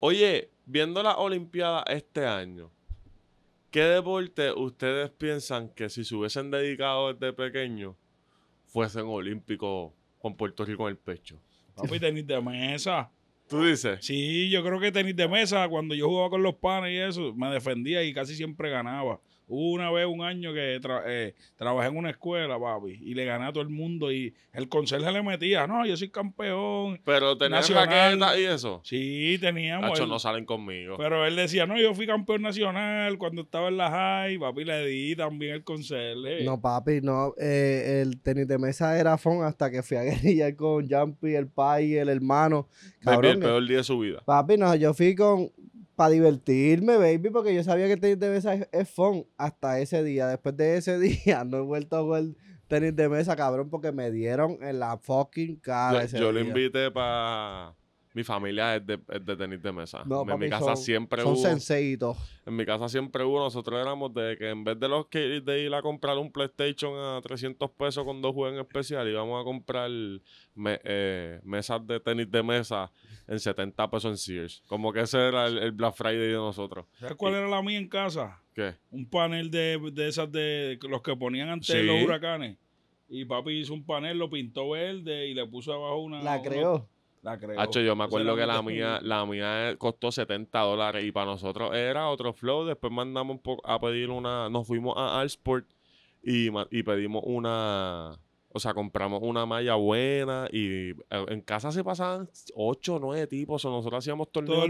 Oye, viendo la olimpiada este año, ¿qué deporte ustedes piensan que si se hubiesen dedicado desde pequeño fuesen olímpico con Puerto Rico en el pecho? Papi, tenis de mesa. ¿Tú dices? Sí, yo creo que tenis de mesa, cuando yo jugaba con los panes y eso, me defendía y casi siempre ganaba una vez, un año que eh, trabajé en una escuela, papi, y le gané a todo el mundo y el conserje le metía, no, yo soy campeón. Pero tenías y eso. Sí, teníamos. Nacho, no salen conmigo. Pero él decía, no, yo fui campeón nacional cuando estaba en la high, papi, le di también el conserje. No, papi, no, eh, el tenis de mesa era Fon hasta que fui a guerrilla con Jumpy, el pai, el hermano. papi, el peor eh. día de su vida. Papi, no, yo fui con, para divertirme, baby, porque yo sabía que tenis de mesa es, fun hasta ese día. Después de ese día no he vuelto a jugar tenis de mesa, cabrón, porque me dieron en la fucking cara. Yo, día. yo lo invité para mi familia es de, tenis de mesa. en mi casa siempre son En mi casa siempre hubo. Nosotros éramos de que en vez de los que de ir a comprar un PlayStation a 300 pesos con dos juegos en especial, íbamos a comprar eh, mesas de tenis de mesa en 70 pesos en Sears. Como que ese era el, Black Friday de nosotros. ¿Sabes cuál era la mía en casa? ¿Qué? Un panel de, esas de los que ponían antes los huracanes. Y papi hizo un panel, lo pintó verde y le puso abajo una. La creó yo me acuerdo que la mía, la mía costó 70 dólares y para nosotros era otro flow. Después mandamos a pedir una. Nos fuimos a Alsport y, y pedimos una. O sea, compramos una malla buena y eh, en casa se pasaban ocho o nueve tipos. O nosotros hacíamos torneos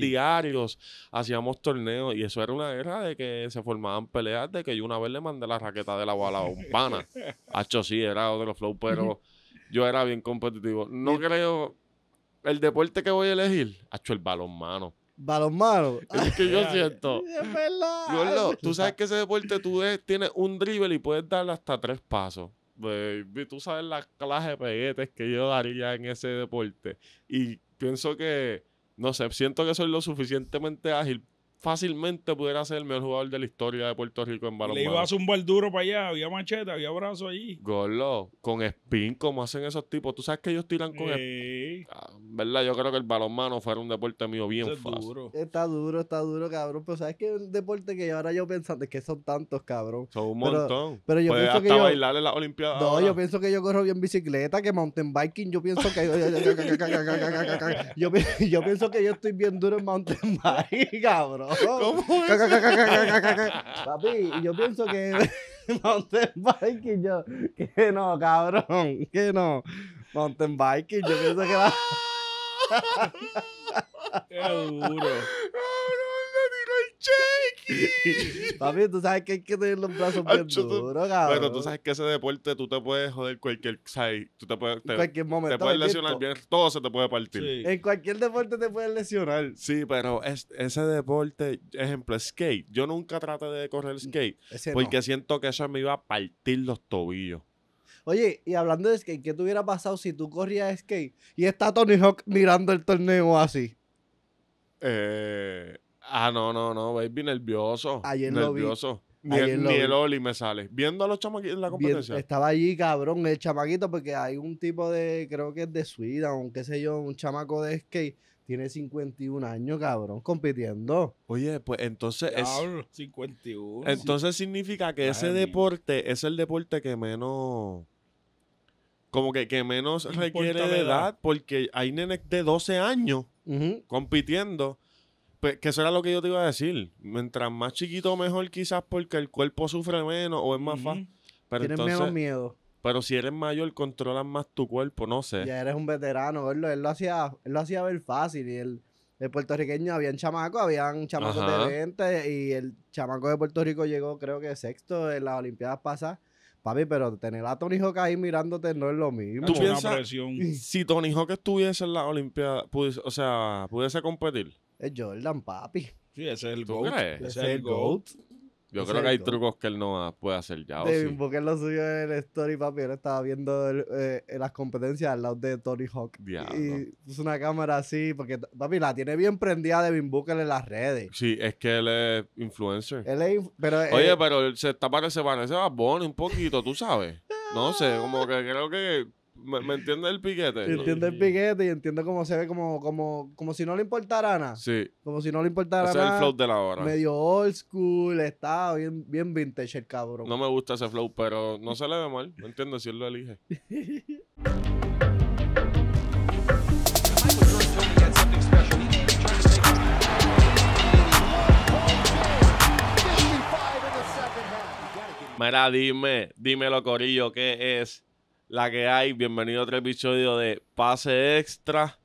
diarios, hacíamos torneos y eso era una guerra de que se formaban peleas de que yo una vez le mandé la raqueta de la bala a un pana. sí, era otro flow, pero yo era bien competitivo. No creo, el deporte que voy a elegir, ha hecho el balonmano. Balonmano. Es que yo siento. es verdad. tú sabes que ese deporte tú tienes un dribble y puedes darle hasta tres pasos. tú sabes las clases de peguetes que yo daría en ese deporte. Y pienso que, no sé, siento que soy lo suficientemente ágil fácilmente pudiera ser el mejor jugador de la historia de Puerto Rico en balonmano. Le iba a bal duro para allá, había macheta, había brazo allí. golo con spin, como hacen esos tipos. Tú sabes que ellos tiran con spin. ¿Verdad? Yo creo que el balonmano fuera un deporte mío bien fácil. Está duro, está duro, cabrón. Pero sabes que es un deporte que ahora yo pensando es que son tantos, cabrón. Son un montón. Pero, yo pienso que. Yo, bailar en las Olimpiadas. No, yo pienso que yo corro bien bicicleta, que mountain biking. Yo pienso que. yo, yo pienso que yo estoy bien duro en mountain bike, cabrón. ¿Cómo Papi, yo pienso que mountain biking, yo, que no, cabrón, que no. Mountain biking, yo pienso que va... Qué duro. ¡Cabrón, no, tiró el che! Papi, tú sabes que hay que tener los brazos bien duros, Pero tú sabes que ese deporte tú te puedes joder cualquier. te puedes, en cualquier momento. Te puedes lesionar bien, todo se te puede partir. En cualquier deporte te puedes lesionar. Sí, pero ese deporte, ejemplo, skate. Yo nunca traté de correr mm, skate porque siento que eso me iba a partir los tobillos. Oye, y hablando de skate, ¿qué te hubiera pasado si tú corrías skate y está Tony Hawk mirando el torneo así? Eh Ah, no, no, no, baby, nervioso. Ayer nervioso. Lo el, Oli me sale. Viendo a los chamaquitos en la competencia. estaba allí, cabrón, el chamaquito, porque hay un tipo de, creo que es de Suida, o sé yo, un chamaco de skate. Tiene 51 años, cabrón, compitiendo. Oye, pues entonces es... 51. Entonces significa que ese deporte es el deporte que menos como que, que menos requiere de edad, porque hay nenes de 12 años compitiendo pues, que eso era lo que yo te iba a decir. Mientras más chiquito, mejor quizás porque el cuerpo sufre menos o es más fácil. Pero Tienes menos miedo. Pero si eres mayor, controlas más tu cuerpo, no sé. Ya eres un veterano, él lo, hacía, él lo hacía ver fácil. Y el, el puertorriqueño, habían chamacos, habían chamacos de 20 y el chamaco de Puerto Rico llegó creo que sexto en las Olimpiadas pasadas. Papi, pero tener a Tony Hawk ahí mirándote no es lo mismo. ¿Tú presión. si Tony Hawk estuviese en las olimpiadas o sea, pudiese competir? Es Jordan, papi. Sí, ese es el ¿Tú GOAT. Crees? Ese es el GOAT. Yo creo que hay trucos que él no puede hacer ya. Devin sí. Booker lo suyo en el story, papi. Él estaba viendo eh, las competencias al lado de Tony Hawk. Y puso una cámara así, porque, papi, la tiene bien prendida Devin Booker en las redes. Sí, es que él es influencer. Él es, pero, Oye, pero se está parece, parece a Bonnie un poquito, tú sabes. No sé, como que creo que ¿Me, entiende el piquete? entiende el piquete y entiendo cómo se ve como, como, como si no le importara nada. Sí. Como si no le importara nada. es el flow de la hora. Medio old school, está bien, bien vintage el cabrón. No me gusta ese flow, pero no se le ve mal. No entiendo si él lo elige. Mira, dime, dímelo, Corillo, ¿qué es la que hay. Bienvenido a otro episodio de Pase Extra.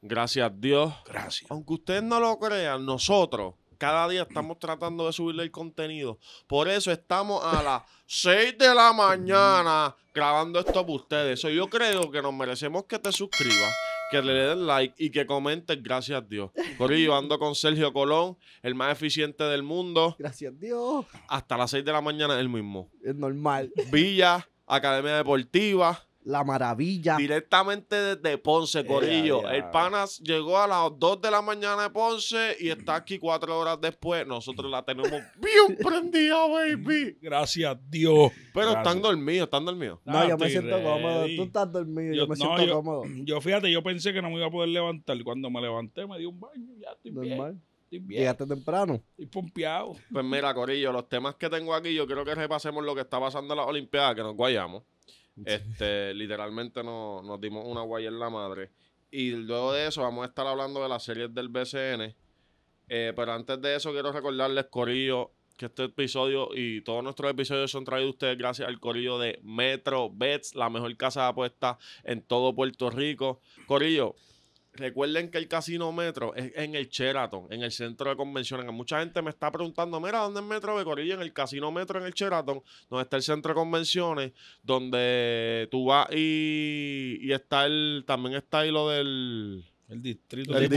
Gracias Dios. Gracias. Aunque ustedes no lo crean, nosotros cada día estamos tratando de subirle el contenido. Por eso estamos a las 6 de la mañana grabando esto para ustedes. yo creo que nos merecemos que te suscribas, que le den like y que comentes gracias a Dios. Corillo, ando con Sergio Colón, el más eficiente del mundo. Gracias a Dios. Hasta las 6 de la mañana el mismo. Es normal. Villa Academia Deportiva. La Maravilla. Directamente desde Ponce, eh, Corillo. El Panas llegó a las 2 de la mañana de Ponce y está aquí cuatro horas después. Nosotros la tenemos bien prendida, baby. Gracias, Dios. Pero están dormidos, están dormidos. No, yo me siento cómodo. Tú estás dormido, yo, me siento cómodo. Yo fíjate, yo pensé que no me iba a poder levantar. Cuando me levanté, me di un baño. y Ya estoy Normal. Llegaste temprano. Y pompeado. Pues mira, Corillo, los temas que tengo aquí, yo creo que repasemos lo que está pasando en las Olimpiadas, que nos guayamos. Este, literalmente nos, nos dimos una guay en la madre. Y luego de eso vamos a estar hablando de las series del BCN. Eh, pero antes de eso quiero recordarles, Corillo, que este episodio y todos nuestros episodios son traídos ustedes gracias al Corillo de Metro Bets, la mejor casa de apuestas en todo Puerto Rico. Corillo, Recuerden que el Casino Metro es en el Sheraton, en el centro de convenciones. Mucha gente me está preguntando, mira, ¿dónde es Metro de Corilla? En el Casino Metro, en el Sheraton, donde está el centro de convenciones, donde tú vas y, está el, también está ahí lo del... El distrito, de,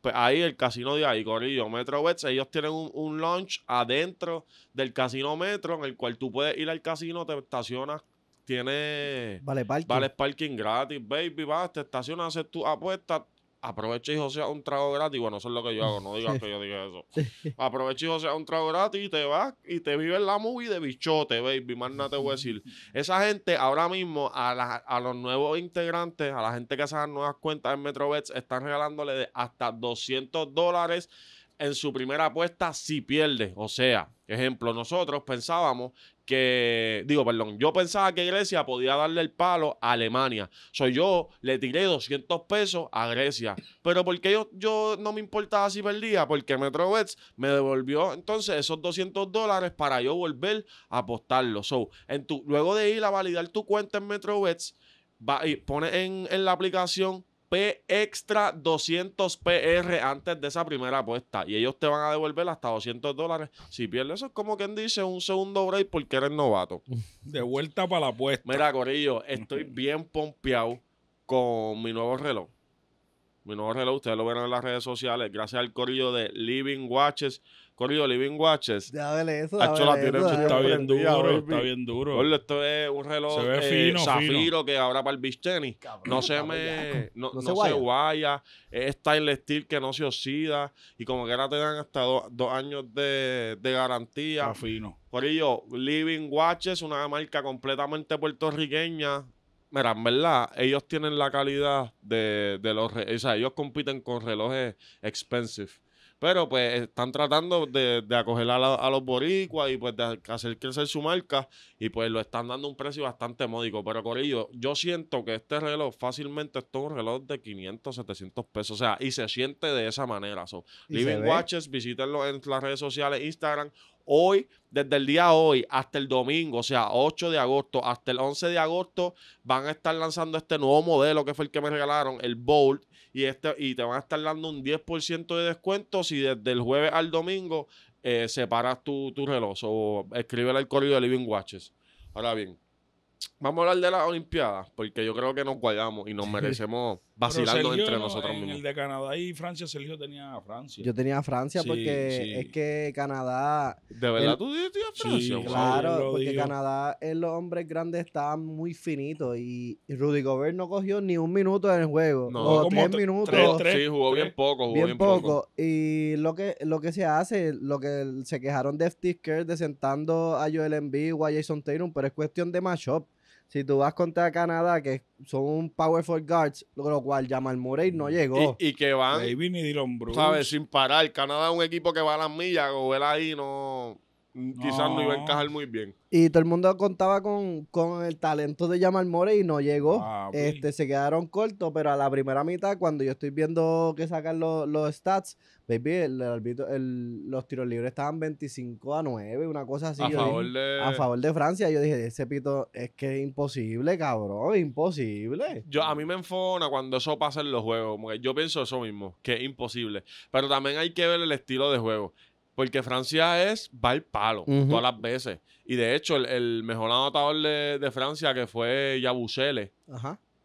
Pues ahí el casino de ahí, Corillo, Metro West. Ellos tienen un, un launch adentro del casino Metro, en el cual tú puedes ir al casino, te estacionas tiene vale parking, gratis, baby, vas, te estacionas, haces tu apuesta, aprovecha y sea, un trago gratis. Bueno, eso es lo que yo hago, no digas que yo diga eso. Aprovecha y sea, un trago gratis y te vas y te vives la movie de bichote, baby. Más nada te voy a decir. Esa gente ahora mismo, a, la, a los nuevos integrantes, a la gente que hace nuevas cuentas en MetroBets, están regalándole de hasta 200 dólares en su primera apuesta si pierde. O sea, ejemplo, nosotros pensábamos que, digo, perdón, yo pensaba que Grecia podía darle el palo a Alemania. Soy yo, le tiré 200 pesos a Grecia. Pero porque yo, yo no me importaba si perdía, porque Metrobets me devolvió entonces esos 200 dólares para yo volver a apostarlo. So, en luego de ir a validar tu cuenta en Metrobets, va, pones en, en la aplicación P extra 200 PR antes de esa primera apuesta. Y ellos te van a devolver hasta 200 dólares. Si pierdes, eso es como quien dice un segundo break porque eres novato. De vuelta para la apuesta. Mira, Corillo, estoy bien pompeado con mi nuevo reloj. Mi nuevo reloj, ustedes lo ven en las redes sociales. Gracias al Corillo de Living Watches. Corrido Living Watches. Dábele eso. la tiene, está, bien duro, está bien duro. esto es un reloj se eh, zafiro que ahora para el beach no se me. No, se guaya. Es stainless steel que no se oxida. Y como que ahora te dan hasta dos años de, de garantía. Está fino. Living Watches, una marca completamente puertorriqueña. Mira, en verdad, ellos tienen la calidad de, de los... O sea, ellos compiten con relojes expensive. Pero pues están tratando de, acoger a, los boricuas y pues de hacer crecer su marca y pues lo están dando un precio bastante módico. Pero Corillo, yo siento que este reloj fácilmente es todo un reloj de 500, 700 pesos. O sea, y se siente de esa manera. So, Living Watches, visítenlo en las redes sociales, Instagram hoy, desde el día de hoy hasta el domingo, o sea, 8 de agosto, hasta el 11 de agosto, van a estar lanzando este nuevo modelo que fue el que me regalaron, el Bolt, y, este, y te van a estar dando un 10% de descuento si desde el jueves al domingo eh, separas tu, tu reloj o escríbele escribe el correo de Living Watches. Ahora bien, vamos a hablar de las Olimpiadas, porque yo creo que nos guardamos y nos merecemos vacilando entre nosotros mismos. El de Canadá y Francia, Sergio tenía a Francia. Yo tenía a Francia porque es que Canadá. ¿De verdad tú dijiste a Francia? Sí, claro, porque Canadá, en eh, los hombres grandes estaban muy finitos y Rudy Gobert no cogió ni un minuto en el juego. No, o tres minutos. sí, jugó bien poco. Jugó bien, poco. Y lo que, lo que se hace, lo que se quejaron de Steve Kerr de sentando a Joel Embiid o a Jason Taylor, pero es cuestión de matchup. Si tú vas contra Canadá, que son un powerful guards, lo cual Jamal Murray no llegó. Y, que van, David y Dylan ¿sabes? Sin parar. Canadá es un equipo que va a las millas, él ahí no quizás no. iba a encajar muy bien. Y todo el mundo contaba con, el talento de Jamal More y no llegó. Ah, este, se quedaron cortos, pero a la primera mitad, cuando yo estoy viendo que sacan los stats, baby, el, el, los tiros libres estaban 25 a 9, una cosa así. A, favor, de... Francia. Yo dije, ese pito es que es imposible, cabrón, imposible. Yo, a mí me enfona cuando eso pasa en los juegos. Yo pienso eso mismo, que es imposible. Pero también hay que ver el estilo de juego. Porque Francia es va el palo todas las veces. Y de hecho, el, mejor anotador de, Francia, que fue Yabusele,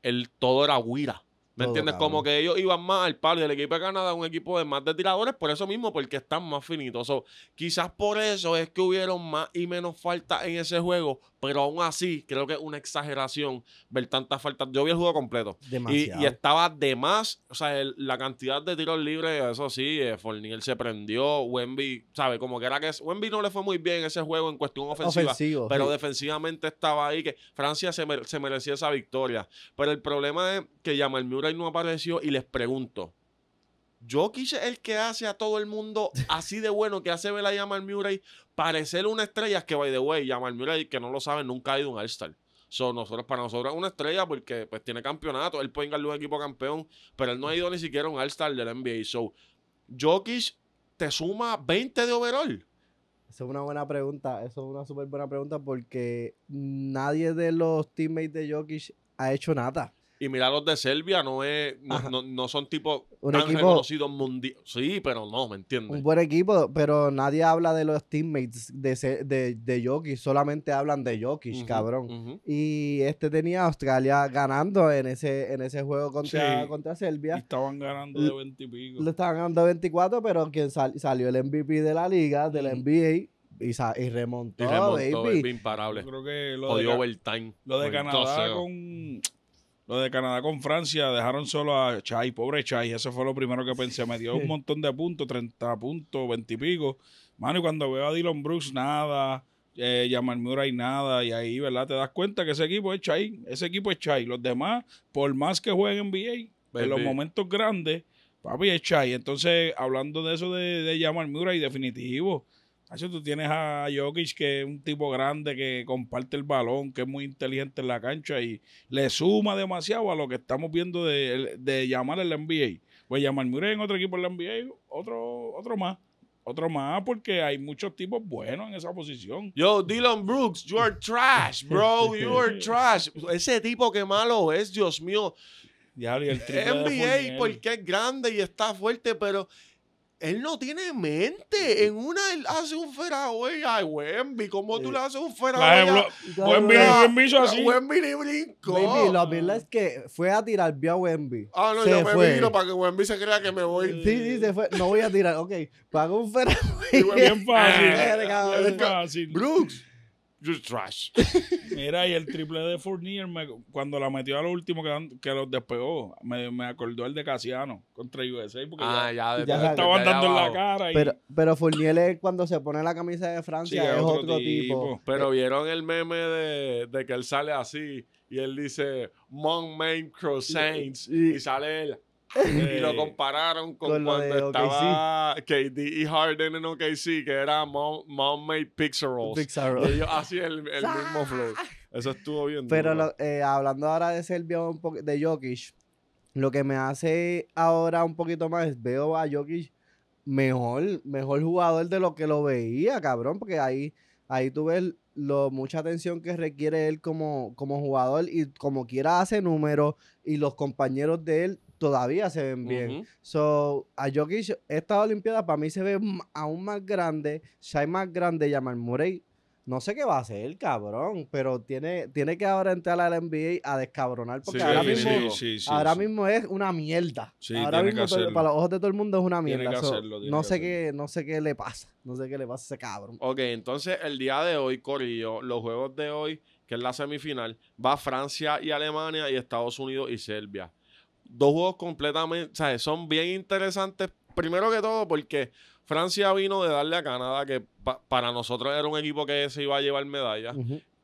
el todo era guira. ¿Me entiendes? Como que ellos iban más al palo del equipo de Canadá un equipo de más de tiradores, por eso mismo, porque están más finitos. quizás por eso es que hubieron más y menos faltas en ese juego, pero aún así creo que es una exageración ver tantas faltas. Yo vi el juego completo y, y, estaba de más, o sea, la cantidad de tiros libres, eso sí, eh, se prendió, Wemby, ¿sabe? Como que era que Wemby no le fue muy bien ese juego en cuestión ofensiva, pero defensivamente estaba ahí, que Francia se, merecía esa victoria. Pero el problema es que el el no apareció y les pregunto, Jokic es el que hace a todo el mundo así de bueno que hace ver a Jamal Murray parecer una estrella que, by the way, Jamal Murray, que no lo saben, nunca ha ido un All-Star. nosotros, para nosotros es una estrella porque pues, tiene campeonato, él puede ganarle un equipo campeón, pero él no ha ido ni siquiera un All-Star del NBA. So, Jokic te suma 20 de overall. Esa es una buena pregunta, eso es una súper buena pregunta porque nadie de los teammates de Jokic ha hecho nada. Y mira, los de Serbia no es no, no, son tipos tan equipo, reconocidos mundial. Sí, pero no, ¿me entiendes? Un buen equipo, pero nadie habla de los teammates de, de, de Jokic, solamente hablan de Jokic, cabrón. Y este tenía Australia ganando en ese, en ese juego contra, Serbia. estaban ganando de 20 Le estaban ganando 24, pero quien salió el MVP de la liga, de la NBA, y, y, remontó, y remontó baby. imparable. Creo que lo de, overtime. Lo de Canadá con, lo de Canadá con Francia dejaron solo a Chai, pobre Chai, eso fue lo primero que pensé. Me dio un montón de puntos, 30 puntos, 20 y pico. Mano, y cuando veo a Dylan Brooks, nada. Eh, Jamal Murray, nada. Y ahí, ¿verdad? Te das cuenta que ese equipo es Chai. Ese equipo es Chai. Los demás, por más que jueguen NBA, en los momentos grandes, papi es Chai. Entonces, hablando de eso de, de Jamal Murray, definitivo tú tienes a Jokic, que es un tipo grande, que comparte el balón, que es muy inteligente en la cancha y le suma demasiado a lo que estamos viendo de, de llamar el NBA. Pues llamar miren en otro equipo la NBA, otro, otro más. Otro más, porque hay muchos tipos buenos en esa posición. Yo, Dylan Brooks, you are trash, bro, you are trash. Ese tipo que malo es, Dios mío. el NBA, porque es grande y está fuerte, pero él no tiene mente. En una él hace un feraway a Wemby. ¿Cómo tú le haces un feraway hoy, Wemby? Wemby hizo así. Wemby ni brincó. la verdad es que fue a tirar, vio a Wemby. Ah, no, yo me vino para que Wemby se crea que me voy. Sí, sí, se fue. No voy a tirar. Ok, pago un feraway. Bien fácil. Ah, Bien fácil. Brooks. You're trash. Mira, y el triple de Fournier, cuando la metió a lo último que, que los despegó, me, acordó el de Casiano contra USA porque ah, ya, ya, en la cara. Pero, Fournier, cuando se pone la camisa de Francia, es, otro, tipo. Pero vieron el meme de, que él sale así y él dice, Mon Main Croissants, y sale él y lo compararon con, cuando estaba KD y Harden en OKC, que era Mom, Mom Made Pixarals. el, mismo flow. Eso estuvo bien. Pero eh, hablando ahora de Serbia, de Jokic, lo que me hace ahora un poquito más es veo a Jokic mejor, mejor jugador de lo que lo veía, cabrón, porque ahí, ahí tú ves lo, mucha atención que requiere él como, como jugador y como quiera hace números y los compañeros de él todavía se ven bien. So, a Jokic, esta Olimpiada para mí se ve aún más grande, hay más grande, Yamal Murray. No sé qué va a hacer, cabrón, pero tiene, tiene que ahora entrar a la NBA a descabronar, porque ahora, mismo, es una mierda. ahora mismo, para los ojos de todo el mundo, es una mierda. no, sé qué, no sé qué le pasa, no sé qué le pasa a ese cabrón. Ok, entonces el día de hoy, Corillo, los juegos de hoy, que es la semifinal, va Francia y Alemania y Estados Unidos y Serbia dos juegos completamente, o sea, son bien interesantes. Primero que todo, porque Francia vino de darle a Canadá, que para nosotros era un equipo que se iba a llevar medallas.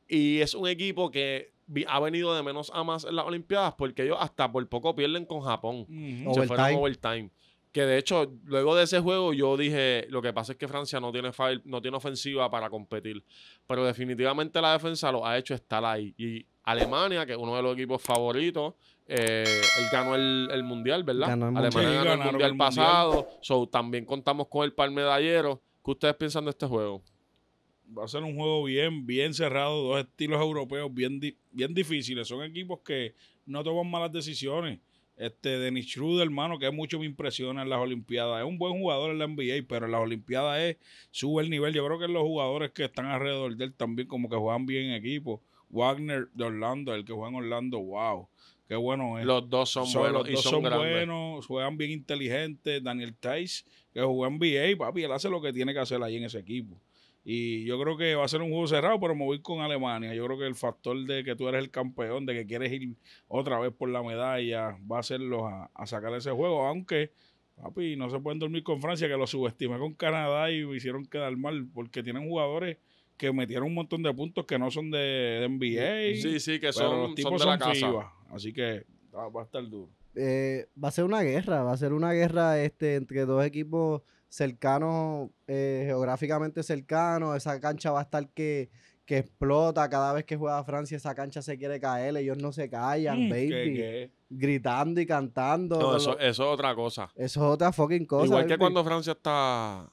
Y es un equipo que ha venido de menos a más en las Olimpiadas, porque ellos hasta por poco pierden con Japón. Uh -huh. Se overtime. Que de hecho, luego de ese juego, yo dije: Lo que pasa es que Francia no tiene, no tiene ofensiva para competir. Pero definitivamente la defensa lo ha hecho estar ahí. Y Alemania, que es uno de los equipos favoritos. Eh, él ganó el, mundial, ¿verdad? el Alemania ganó el mundial, pasado. también contamos con el par medallero. ¿Qué ustedes piensan de este juego? Va a ser un juego bien, bien cerrado, dos estilos europeos bien, bien difíciles. Son equipos que no toman malas decisiones. Este, Denis Schroeder, hermano, que mucho me impresiona en las Olimpiadas. Es un buen jugador en la NBA, pero en las Olimpiadas es, sube el nivel. Yo creo que los jugadores que están alrededor de él también como que juegan bien en equipo. Wagner de Orlando, el que juega en Orlando, wow. Qué bueno es. Los dos son, buenos. y son, buenos, juegan bien inteligentes. Daniel Tice, que jugó en NBA, papi, él hace lo que tiene que hacer ahí en ese equipo. Y yo creo que va a ser un juego cerrado, pero me voy con Alemania. Yo creo que el factor de que tú eres el campeón, de que quieres ir otra vez por la medalla, va a hacerlos a, a sacar ese juego. Aunque, papi, no se pueden dormir con Francia, que lo subestimé con Canadá y me hicieron quedar mal, porque tienen jugadores que metieron un montón de puntos que no son de, NBA. Sí, sí, que son, los de la casa. así que va a estar duro. Eh, va a ser una guerra, va a ser una guerra este, entre dos equipos cercanos, eh, geográficamente cercanos. Esa cancha va a estar que, que explota cada vez que juega Francia, esa cancha se quiere caer, ellos no se callan, mm, baby. Gritando y cantando. eso, es otra cosa. Eso es otra fucking cosa. Igual que cuando Francia está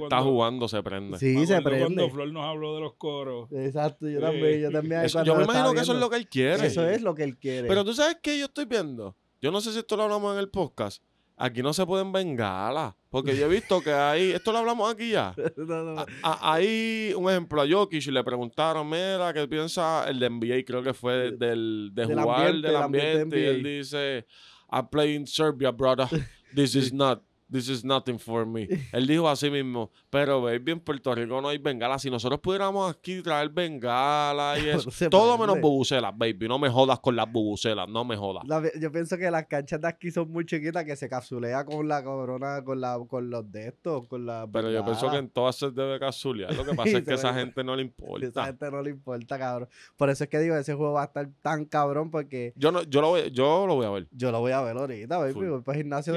está jugando, se prende. Sí, se prende. Cuando Flor nos habló de los coros. Exacto, yo también. Yo, también yo me imagino que eso es lo que él quiere. Eso es lo que él quiere. Pero tú sabes qué yo estoy viendo. Yo no sé si esto lo hablamos en el podcast. Aquí no se pueden bengalas. Porque yo he visto que hay. Esto lo hablamos aquí ya. no, hay un ejemplo a Jokic le preguntaron, mira, ¿qué piensa el de NBA? Creo que fue del, de del jugar, ambiente, del ambiente. ambiente y él dice, I play in Serbia, brother. This is not. This is nothing for me. Él dijo así mismo, pero baby, en Puerto Rico no hay bengala. Si nosotros pudiéramos aquí traer bengala y eso, todo menos bubucelas, baby. No me jodas con las bubuselas, no me jodas. yo pienso que las canchas de aquí son muy chiquitas que se capsulea con la corona, con, la, con los de estos, con la. Pero yo pienso que en todas se debe capsulear. Lo que pasa es que esa gente no le importa. Esa gente no le importa, cabrón. Por eso es que digo, ese juego va a estar tan cabrón porque. Yo no, yo lo voy, yo lo voy a ver. Yo lo voy a ver ahorita, baby. Voy para el gimnasio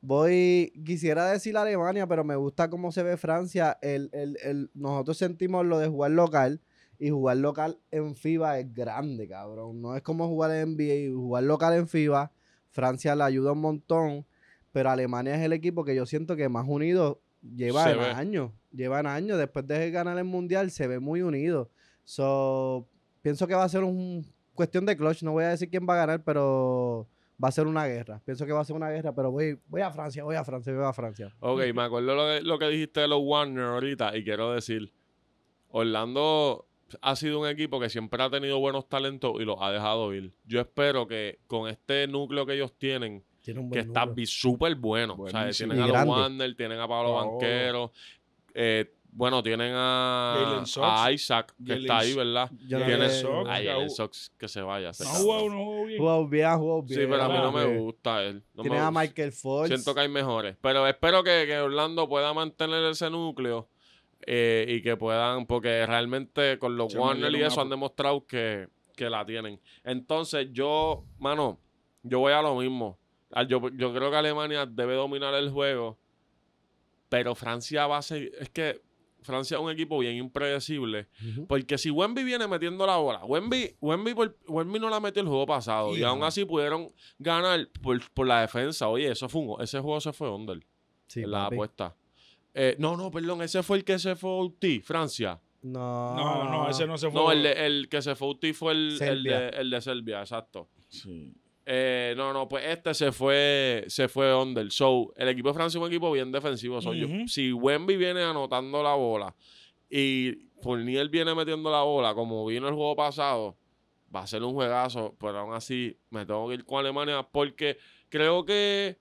Voy, quisiera decir Alemania, pero me gusta cómo se ve Francia. El, nosotros sentimos lo de jugar local y jugar local en FIBA es grande, cabrón. No es como jugar en NBA y jugar local en FIBA. Francia la ayuda un montón, pero Alemania es el equipo que yo siento que más unido lleva años. Llevan años. Después de ganar el mundial se ve muy unido. So, pienso que va a ser un cuestión de clutch. No voy a decir quién va a ganar, pero va a ser una guerra. Pienso que va a ser una guerra, pero voy, voy a Francia, voy a Francia, voy a Francia. Ok, me acuerdo lo, lo que dijiste de los Warner ahorita y quiero decir, Orlando ha sido un equipo que siempre ha tenido buenos talentos y los ha dejado ir. Yo espero que con este núcleo que ellos tienen, que está súper bueno. O sea, tienen a los Warner, tienen a Pablo oh. Banquero, eh, bueno, tienen a, a Isaac, que está ahí, ¿verdad? Tienen a Jalen Sox que se vaya. Se Sí, pero a mí no me gusta él. a Michael Ford. Siento que hay mejores. Pero espero que, Orlando pueda mantener ese núcleo eh, y que puedan, porque realmente con los Warner y eso han demostrado que, que la tienen. Entonces, yo, mano, yo voy a lo mismo. Ah, yo, yo creo que Alemania debe dominar el juego, pero Francia va a seguir. Es que Francia es un equipo bien impredecible. Porque si Wemby viene metiendo la bola, Wemby, no la metió el juego pasado. Y aún así pudieron ganar por, la defensa. Oye, eso fue ese juego se fue under. Sí, la apuesta. Eh, no, no, perdón, ese fue el que se fue UT, Francia. No. No, no, ese no se fue. No, el, el que se fue UT fue el, de, el de Serbia, exacto. Sí. Eh, no, no, pues este se fue, se fue under. So, el equipo de Francia es un equipo bien defensivo. soy yo, si Wemby viene anotando la bola y Fournier viene metiendo la bola, como vino el juego pasado, va a ser un juegazo. Pero aún así, me tengo que ir con Alemania porque creo que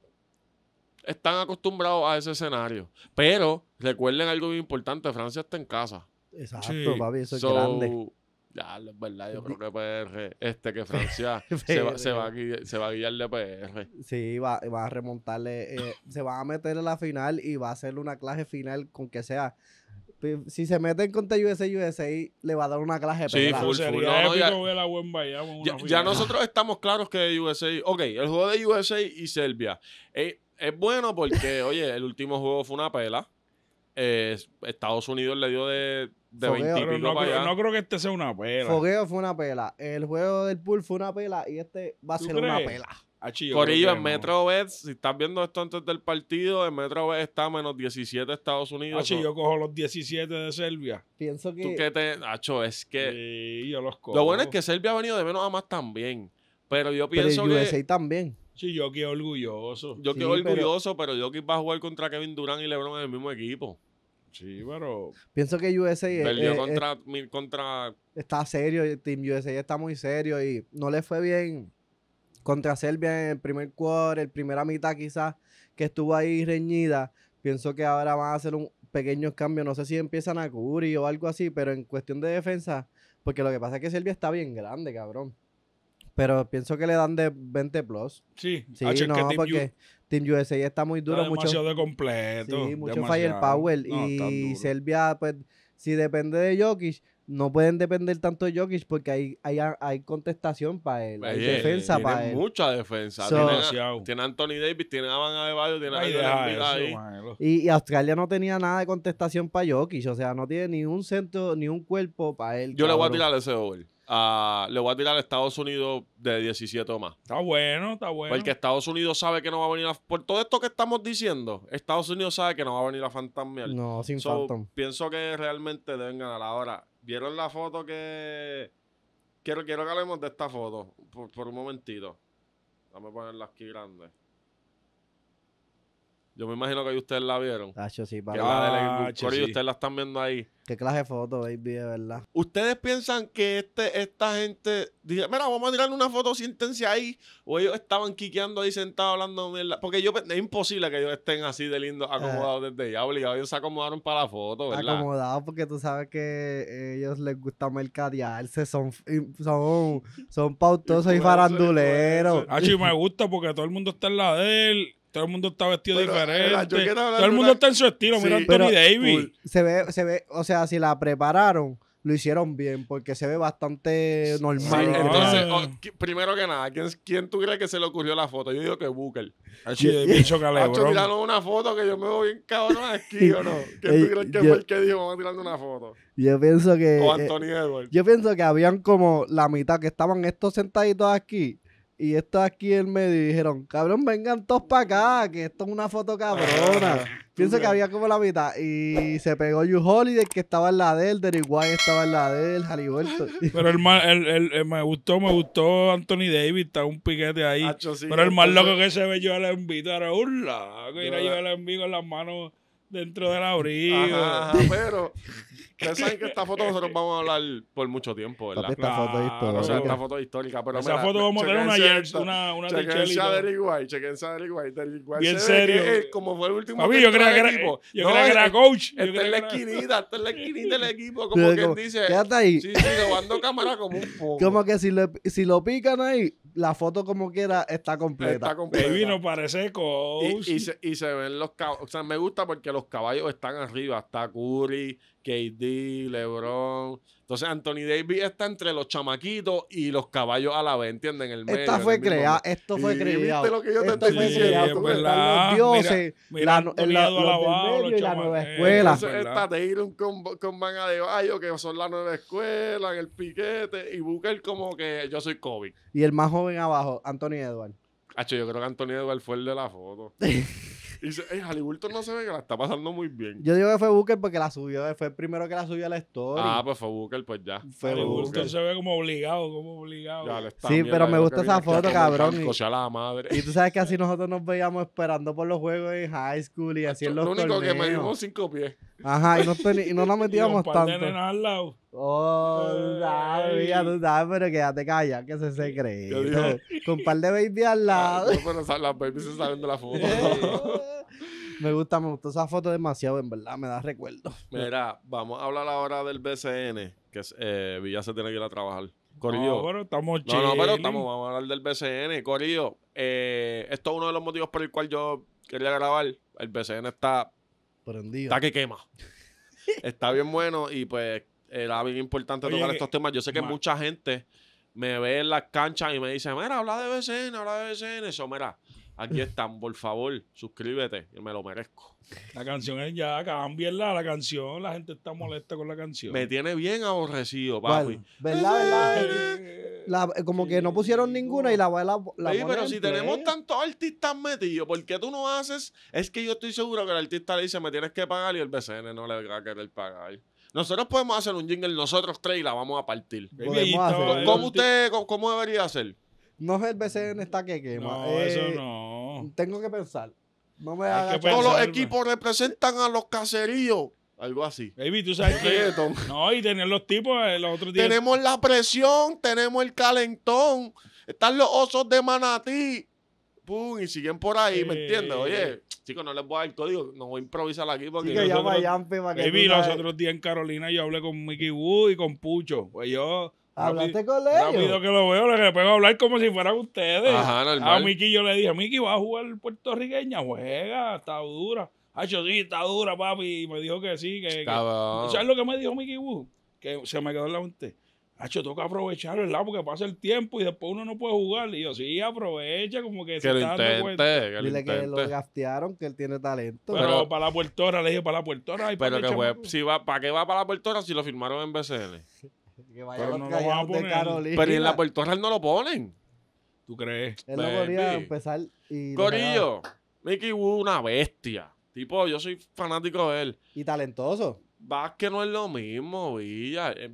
están acostumbrados a ese escenario. Pero recuerden algo bien importante: Francia está en casa. Exacto, eso es grande ya, es verdad, yo creo que PR, este que Francia se, va, se, a guiar, se va a PR. Sí, va, a remontarle, eh, se va a meter a la final y va a hacerle una clase final con que sea si se meten contra USA, y USA le va a dar una clase sí, full, ya, nosotros estamos claros que USA, ok, el juego de USA y Serbia eh, es bueno porque, oye, el último juego fue una pela. Eh, Estados Unidos le dio de de no, creo, que este sea una pela. Fogueo fue una pela. El juego del pool fue una pela y este va a ser una pela. Corillo, en Metro si estás viendo esto antes del partido, en Metro está menos 17 Estados Unidos. yo cojo los 17 de Serbia. Pienso que. es que. yo los cojo. Lo bueno es que Serbia ha venido de menos a más también. Pero yo pienso pero que. también. Sí, yo quedo orgulloso. Yo orgulloso, pero... pero yo que va a jugar contra Kevin Durant y LeBron en el mismo equipo. Sí, pero. Pienso que USA. Eh, contra, Está serio, Team USA está muy serio y no le fue bien contra Serbia en el primer quarter, el primera mitad quizás, que estuvo ahí reñida. Pienso que ahora van a hacer un pequeño cambio. No sé si empiezan a Curi o algo así, pero en cuestión de defensa, porque lo que pasa es que Serbia está bien grande, cabrón. Pero pienso que le dan de 20 plus. Sí, sí ah, no, porque Team USA está muy duro. Está demasiado mucho, de completo. Sí, mucho firepower. y Serbia, pues, si depende de Jokic, no pueden depender tanto de Jokic porque hay, hay, hay contestación para él, hay defensa para él. mucha defensa. tiene, tiene, Anthony Davis, tiene a Van Adebayo, tiene Ay, a ahí. Y, Australia no tenía nada de contestación para Jokic, o sea, no tiene ni un centro, ni un cuerpo para él. Yo le voy a tirar ese over le voy a tirar a Estados Unidos de 17 o más. Está bueno, está bueno. Porque Estados Unidos sabe que no va a venir a... Por todo esto que estamos diciendo, Estados Unidos sabe que no va a venir a fantasmear. No, sin so, Pienso que realmente deben ganar. Ahora, ¿vieron la foto que... Quiero, quiero que hablemos de esta foto por, un momentito. Dame ponerla aquí grande. Yo me imagino que ustedes la vieron. Tacho, sí, para que la ustedes la están viendo ahí. Qué clase de foto, baby, de verdad. ¿Ustedes piensan que este, esta gente dice, mira, vamos a tirarle una foto sin ahí? O ellos estaban quiqueando ahí sentados hablando Porque yo, es imposible que ellos estén así de lindo eh. acomodados desde ya, obligados. Ellos se acomodaron para la foto, ¿verdad? Acomodados porque tú sabes que ellos les gusta mercadearse, son, son, son pautosos y, faranduleros. Ah, me gusta porque todo el mundo está en la de él todo el mundo está vestido eh, diferente. Todo el mundo está en su estilo. Mira Anthony Davis. Se ve, se ve, o sea, si la prepararon, lo hicieron bien porque se ve bastante normal. entonces, ah. primero que nada, ¿quién, ¿quién, tú crees que se le ocurrió la foto? Yo digo que Booker. Hacho, ah, tirando una foto que yo me voy bien cabrón aquí, ¿o no? ¿Quién tú crees que fue el que dijo, vamos a tirando una foto? Yo pienso que... O eh, Anthony Edwards. Yo pienso que habían como la mitad que estaban estos sentaditos aquí y esto aquí en medio dijeron, cabrón, vengan todos para acá, que esto es una foto cabrona. Ah, Pienso que había como la mitad. Y se pegó You Holiday, que estaba en la de él, White estaba en la de él, Haliburton. Pero el, más, el, me gustó, me gustó Anthony Davis, está un piquete ahí. pero el más loco que se ve, yo la invito era Urla, que ir yo le envío con las manos dentro del abrigo. Ajá, pero saben que esta foto nosotros vamos a hablar por mucho tiempo, esta foto es histórica. esta foto histórica, pero Esa foto vamos a tener una ayer, una, una Chequense a Derrick White, chequense a Derrick White. Y en serio. como fue el último Papi, yo creo que era, equipo. Yo creo que era coach. Está en la esquinita, está en la esquinita del equipo, como que dice. Quédate ahí. Sí, sí, llevando cámara como un poco. Como que si, le, si lo pican ahí, la foto como quiera está completa. Está completa. Baby, parece coach. Y, se, y se ven los caballos. O sea, me gusta porque los caballos están arriba. Está Curry, KD, LeBron. Entonces, Anthony Davis está entre los chamaquitos y los caballos a la vez, ¿entienden? El medio, Esta fue creada, esto fue creado. ¿Viste lo que yo te estoy diciendo? los dioses, mira, mira, la, la, los, medio y la nueva escuela. Eh, Entonces, te ir un con, con de gallo que son la nueva escuela, el piquete, y Booker como que yo soy Kobe. Y el más joven abajo, Anthony Edwards. Hacho, yo creo que Anthony Edwards fue el de la foto. Y dice, hey, Hollywood no se ve que la está pasando muy bien. Yo digo que fue Booker porque la subió, fue el primero que la subió a la story. Ah, pues fue Booker, pues ya. Fue Booker. se ve como obligado, como obligado. sí, pero me gusta esa foto, cabrón. Y, la madre. y tú sabes que así nosotros nos veíamos esperando por los juegos en high school y así en los Lo único que me dio cinco pies. Ajá, y no, no nos metíamos y tanto. Al lado. Oh, sabía, tú sabes, pero quédate calla que se se cree. Con un par de baby al lado. las babies se de la foto. me gusta, me gustó esa foto demasiado, en verdad, me da recuerdo. Mira, vamos a hablar ahora del BCN, que eh, Villa se tiene que ir a trabajar. Corillo. No, pero estamos no, no, pero estamos, vamos a hablar del BCN. Corillo, eh, esto es uno de los motivos por el cual yo quería grabar. El BCN está Está que quema. Está bien bueno y pues era bien importante tocar estos temas. Yo sé que mucha gente me ve en las canchas y me dice, mira, habla de BCN, habla de BCN. Eso, mira, Aquí están, por favor, suscríbete, me lo merezco. La canción es ya, cambienla la canción, la gente está molesta con la canción. Me tiene bien aborrecido, papi. ¿Verdad, verdad? Eh, eh, como que no pusieron ninguna y la la, la Sí, pero si tenemos tantos artistas metidos, ¿por qué tú no haces? Es que yo estoy seguro que el artista le dice, me tienes que pagar y el BCN no le va a querer pagar. Nosotros podemos hacer un jingle nosotros tres y la vamos a partir. ¿Cómo, usted, ¿Cómo debería hacer? No es el BCN está que quema. No, eh, eso no. Tengo que pensar. No me hagas. Todos los equipos representan a los caseríos. Algo así. Baby, tú sabes que. no, y tener los tipos, eh, los otros días. Tenemos la presión, tenemos el calentón. Están los osos de manatí. Pum, y siguen por ahí, ¿me entiendes? Oye, chicos, no les voy a dar el código, no voy a improvisar aquí porque. Sí que Baby, los otros días en Carolina yo hablé con Mickey Woo y con Pucho. Pues yo Hablaste con ellos. Rápido que lo veo, le puedo hablar como si fueran ustedes. A Miki yo le dije, Miki, ¿va a jugar puertorriqueña? Juega, está dura. Hacho, sí, está dura, papi. Y me dijo que sí. Que, ¿Sabes lo que me dijo Miki Wu? Que se me quedó en la mente. Hacho, toca aprovechar, ¿verdad? Porque pasa el tiempo y después uno no puede jugar. Y yo, sí, aprovecha, como que, se lo está dando Dile que lo gastearon, que él tiene talento. Pero, para la puertora, le dije para la puertora. Pero que fue, si va, ¿para qué va para la puertora si lo firmaron en BCL? pero en la Puerto no lo ponen. ¿Tú crees? Él empezar y... Corillo, Mickey Wu una bestia. Tipo, yo soy fanático de él. Y talentoso. que no es lo mismo, Villa. Eh, eh,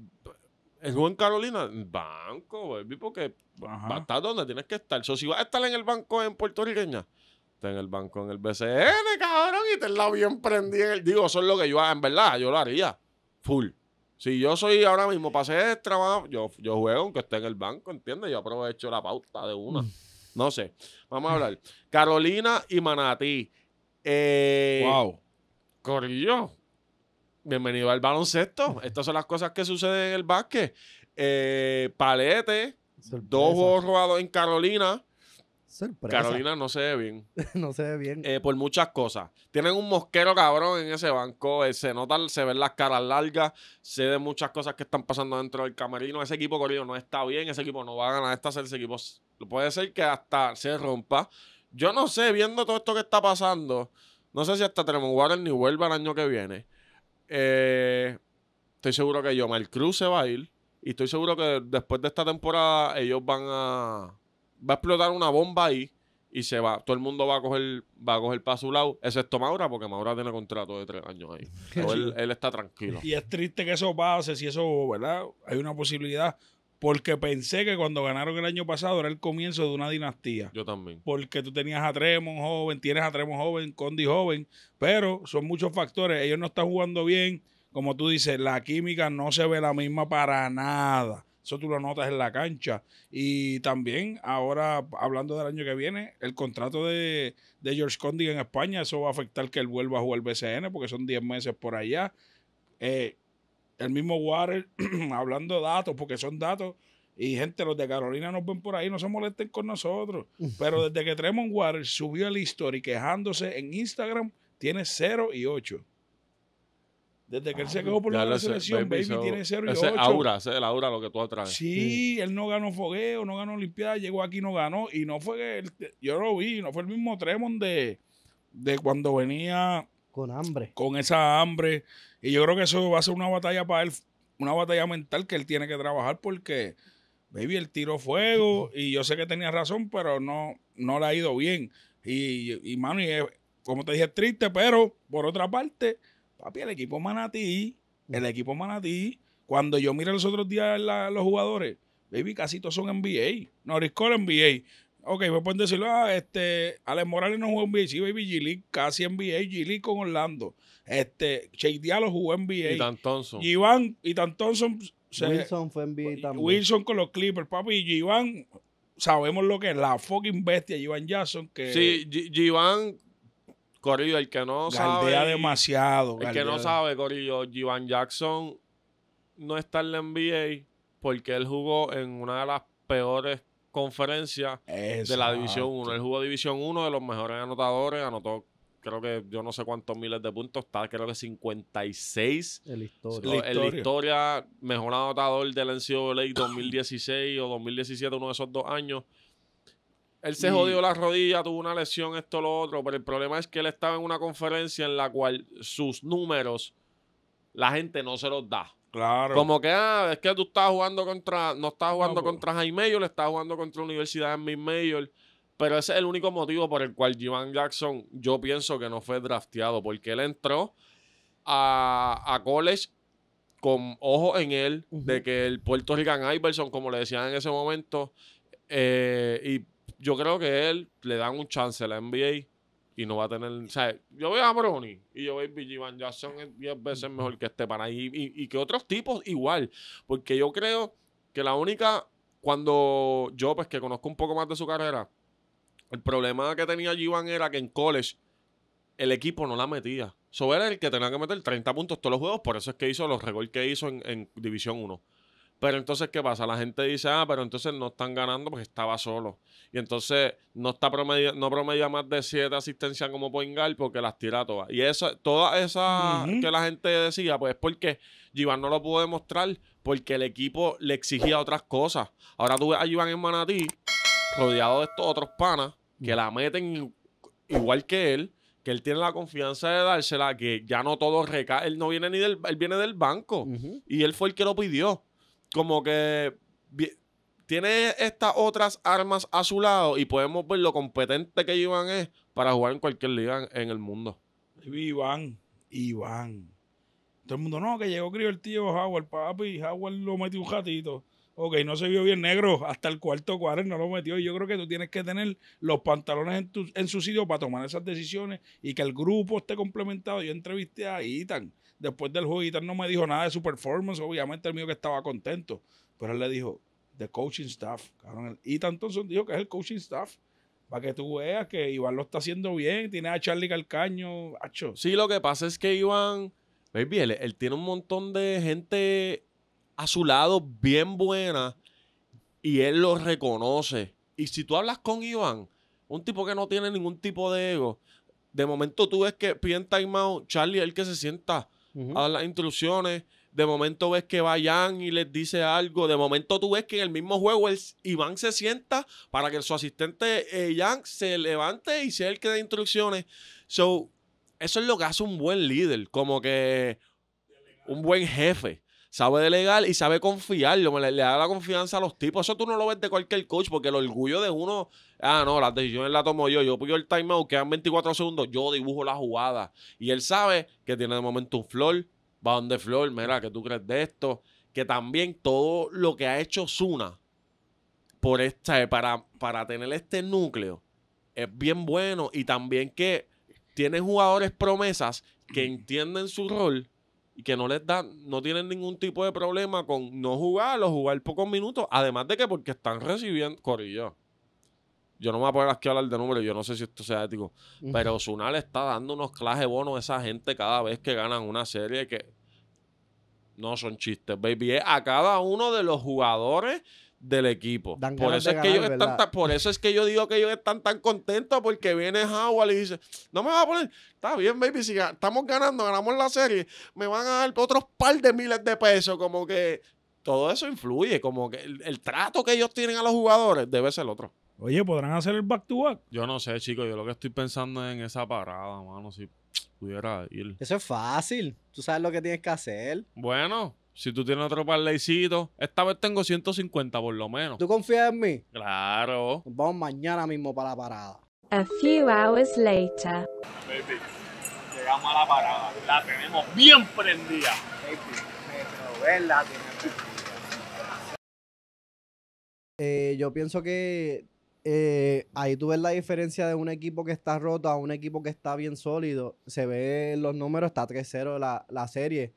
es buen Carolina, banco, baby, porque va a estar donde tienes que estar. si vas a estar en el banco en puertorriqueña, está en el banco en el BCN, cabrón, y te la bien prendí. Digo, eso es lo que yo en verdad, yo lo haría. Full. Si yo soy ahora mismo pasé trabajo, yo, yo juego aunque esté en el banco, ¿entiendes? Yo aprovecho la pauta de una. Mm. No sé. Vamos a hablar. Carolina y Manatí. Eh, wow. Corillo. Bienvenido al baloncesto. Estas son las cosas que suceden en el básquet. Eh, palete. Dos juegos robados en Carolina. Carolina no se ve bien. no se ve bien. Eh, por muchas cosas. Tienen un mosquero cabrón en ese banco. Eh, se notan, se ven las caras largas. Se ven muchas cosas que están pasando dentro del camerino. Ese equipo corrido no está bien. Ese equipo no va a ganar esta equipo puede ser que hasta se rompa. Yo no sé, viendo todo esto que está pasando, no sé si hasta tenemos Warren ni vuelva el año que viene. Eh, estoy seguro que yo, Cruz se va a ir. Y estoy seguro que después de esta temporada ellos van a va a explotar una bomba ahí y se va. Todo el mundo va a coger, va a coger para su lado, excepto Maura, porque Maura tiene contrato de tres años ahí. él, está tranquilo. Y es triste que eso pase, si eso, ¿verdad? Hay una posibilidad. Porque pensé que cuando ganaron el año pasado era el comienzo de una dinastía. Yo también. Porque tú tenías a Tremon joven, tienes a Tremon joven, Condi joven, pero son muchos factores. Ellos no están jugando bien. Como tú dices, la química no se ve la misma para nada. Eso tú lo notas en la cancha. Y también, ahora hablando del año que viene, el contrato de, George Condi en España, eso va a afectar que él vuelva a jugar BCN porque son 10 meses por allá. Eh, el mismo Water, hablando datos, porque son datos. Y gente, los de Carolina nos ven por ahí, no se molesten con nosotros. Pero desde que Tremont Water subió el story quejándose en Instagram, tiene 0 y 8. Desde que él se quedó por la selección, Baby, tiene 0 y ese 8. Aura, ese es el aura lo que tú atraes. Sí, mm. él no ganó fogueo, no ganó Olimpiada, llegó aquí no ganó. Y no fue que yo lo vi, no fue el mismo Tremont de, de cuando venía. Con hambre. Con esa hambre. Y yo creo que eso va a ser una batalla para él, una batalla mental que él tiene que trabajar porque, baby, él tiró fuego y yo sé que tenía razón, pero no, no le ha ido bien. Y, y, y como te dije, es triste, pero por otra parte Papi, el equipo Manatí, mm. el equipo Manatí, cuando yo miro los otros días los jugadores, baby, casi todos son NBA. Norris Cole NBA. Ok, pues pueden decirlo, ah, este, Alex Morales no jugó NBA, sí, baby, Gili casi NBA, Gili con Orlando. Este, Che Diallo jugó NBA. Y Tan Thompson. Iván, y Tan Thompson. Wilson fue NBA también. Wilson con los Clippers, papi, y Iván, sabemos lo que es, la fucking bestia, Iván Jackson, que... Sí, Iván Corillo, el que no sabe. demasiado. El que no sabe, Corillo, Givan Jackson no está en la NBA porque él jugó en una de las peores conferencias de la División 1. Él jugó División 1 de los mejores anotadores, anotó creo que yo no sé cuántos miles de puntos, está creo que 56. en la historia, mejor anotador del NCAA 2016 o 2017, uno de esos dos años. Él se jodió la rodilla, tuvo una lesión, esto, lo otro, pero el problema es que él estaba en una conferencia en la cual sus números la gente no se los da. Claro. Como que, ah, es que tú estás jugando contra, no estás jugando pues. contra Jaime Mayor, estás jugando contra Universidad Miss Mayor. Pero ese es el único motivo por el cual Giovanni Jackson, yo pienso que no fue drafteado, porque él entró a, a college con ojo en él, de que el Puerto Rican Iverson, como le decían en ese momento, eh, y yo creo que él le dan un chance a la NBA y no va a tener. O sea, yo veo a Brony y yo veo a B.G. Van Jackson 10 veces mejor que este para ahí y, que otros tipos igual. Porque yo creo que la única. Cuando yo, pues que conozco un poco más de su carrera, el problema que tenía Givan era que en college el equipo no la metía. Sobre el que tenía que meter 30 puntos todos los juegos, por eso es que hizo los récords que hizo en, en División 1. Pero entonces, ¿qué pasa? La gente dice, ah, pero entonces no están ganando porque estaba solo. Y entonces no está promedio, no promedia más de siete asistencias como Poingal porque las tira todas. Y eso, toda esa que la gente decía, pues es porque Giván no lo pudo demostrar porque el equipo le exigía otras cosas. Ahora tú ves a Giván en Manatí, rodeado de estos otros panas, que mm. la meten igual que él, que él tiene la confianza de dársela, que ya no todo recae, él no viene ni del, él viene del banco. Y él fue el que lo pidió como que tiene estas otras armas a su lado y podemos ver lo competente que Iván es para jugar en cualquier liga en, el mundo. Iván, Iván. Todo el mundo, no, que llegó crío el tío Howard, papi, Howard lo metió un ratito. Ok, no se vio bien negro, hasta el cuarto cuadro no lo metió. Y yo creo que tú tienes que tener los pantalones en, su sitio para tomar esas decisiones y que el grupo esté complementado. Yo entrevisté a Itan Después del juego, no me dijo nada de su performance. Obviamente, el mío que estaba contento. Pero él le dijo, the coaching staff. y Ethan Thompson dijo que es el coaching staff. Para que tú veas que Iván lo está haciendo bien. Tiene a Charlie Calcaño. Acho. Sí, lo que pasa es que Iván, baby, él, él tiene un montón de gente a su lado bien buena y él lo reconoce. Y si tú hablas con Iván, un tipo que no tiene ningún tipo de ego, de momento tú ves que piden timeout, Charlie, el que se sienta a las instrucciones. De momento ves que va Yang y les dice algo. De momento tú ves que en el mismo juego Iván se sienta para que su asistente Yang eh, se levante y sea el que dé instrucciones. So, eso es lo que hace un buen líder, como que un buen jefe sabe delegar y sabe confiar. le, le, da la confianza a los tipos. Eso tú no lo ves de cualquier coach porque el orgullo de uno, ah, no, las decisiones las tomo yo, yo pido el timeout, quedan 24 segundos, yo dibujo la jugada. Y él sabe que tiene de momento un flor, va donde flor, mira, que tú crees de esto? Que también todo lo que ha hecho Zuna por esta, para, para tener este núcleo es bien bueno y también que tiene jugadores promesas que entienden su rol y que no les dan, no tienen ningún tipo de problema con no jugar o jugar pocos minutos, además de que porque están recibiendo corillo. Yo no me voy a poner aquí a hablar de números, yo no sé si esto sea ético, pero Zunal está dando unos clases bonos a esa gente cada vez que ganan una serie que no son chistes, baby. a cada uno de los jugadores del equipo. por, eso es que por eso es que yo digo que ellos están tan contentos porque viene Howard y dice, no me va a poner, está bien, baby, si estamos ganando, ganamos la serie, me van a dar otros par de miles de pesos, como que todo eso influye, como que el, trato que ellos tienen a los jugadores debe ser otro. Oye, ¿podrán hacer el back-to-back? Yo no sé, chicos, yo lo que estoy pensando es en esa parada, mano, si pudiera ir. Eso es fácil, tú sabes lo que tienes que hacer. Bueno, si tú tienes otro parlaycito, esta vez tengo 150 por lo menos. ¿Tú confías en mí? Claro. vamos mañana mismo para la parada. A few hours later. Baby, llegamos a la parada. La tenemos bien prendida. Baby, me la tiene eh, yo pienso que eh, ahí tú ves la diferencia de un equipo que está roto a un equipo que está bien sólido. Se ve los números, está 3-0 la, la serie.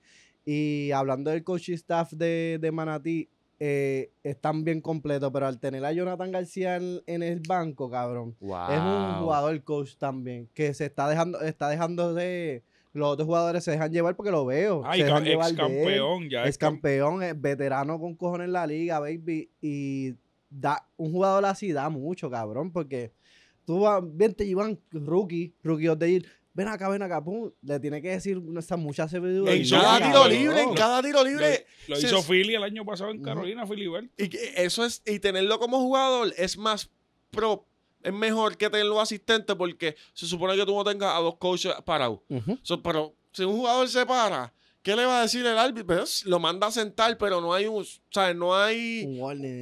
Y hablando del coaching staff de, de Manatí, eh, están bien completos, pero al tener a Jonathan García en, el banco, cabrón, es un jugador coach también, que se está dejando, está dejando de los otros jugadores se dejan llevar porque lo veo. Ay, campeón, ya. Es campeón, veterano con cojones en la liga, baby. Y da, un jugador así da mucho, cabrón, porque tú vas, te llevan rookie, rookie of the year ven acá, ven acá, pum, le tiene que decir está mucha sabiduría. En cada tiro libre, en cada tiro libre. Lo, hizo Philly el año pasado en Carolina, Philly Y eso es, y tenerlo como jugador es más pro, es mejor que tenerlo asistente porque se supone que tú no tengas a dos coaches parados. pero si un jugador se para, ¿Qué le va a decir el árbitro? Pues, lo manda a sentar, pero no hay un. O no hay.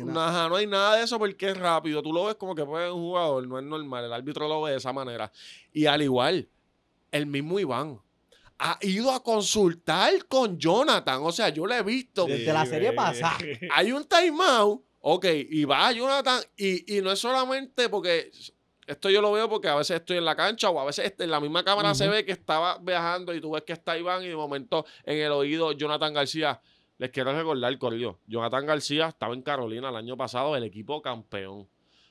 nada. no hay nada de eso porque es rápido. Tú lo ves como que puede un jugador, no es normal. El árbitro lo ve de esa manera. Y al igual, el mismo Iván ha ido a consultar con Jonathan. O sea, yo le he visto. Desde la serie pasada. Hay un timeout. Ok, y va Jonathan. Y, no es solamente porque. Esto yo lo veo porque a veces estoy en la cancha o a veces este, en la misma cámara se ve que estaba viajando y tú ves que está Iván y de momento en el oído Jonathan García. Les quiero recordar, el Corillo. Jonathan García estaba en Carolina el año pasado, el equipo campeón.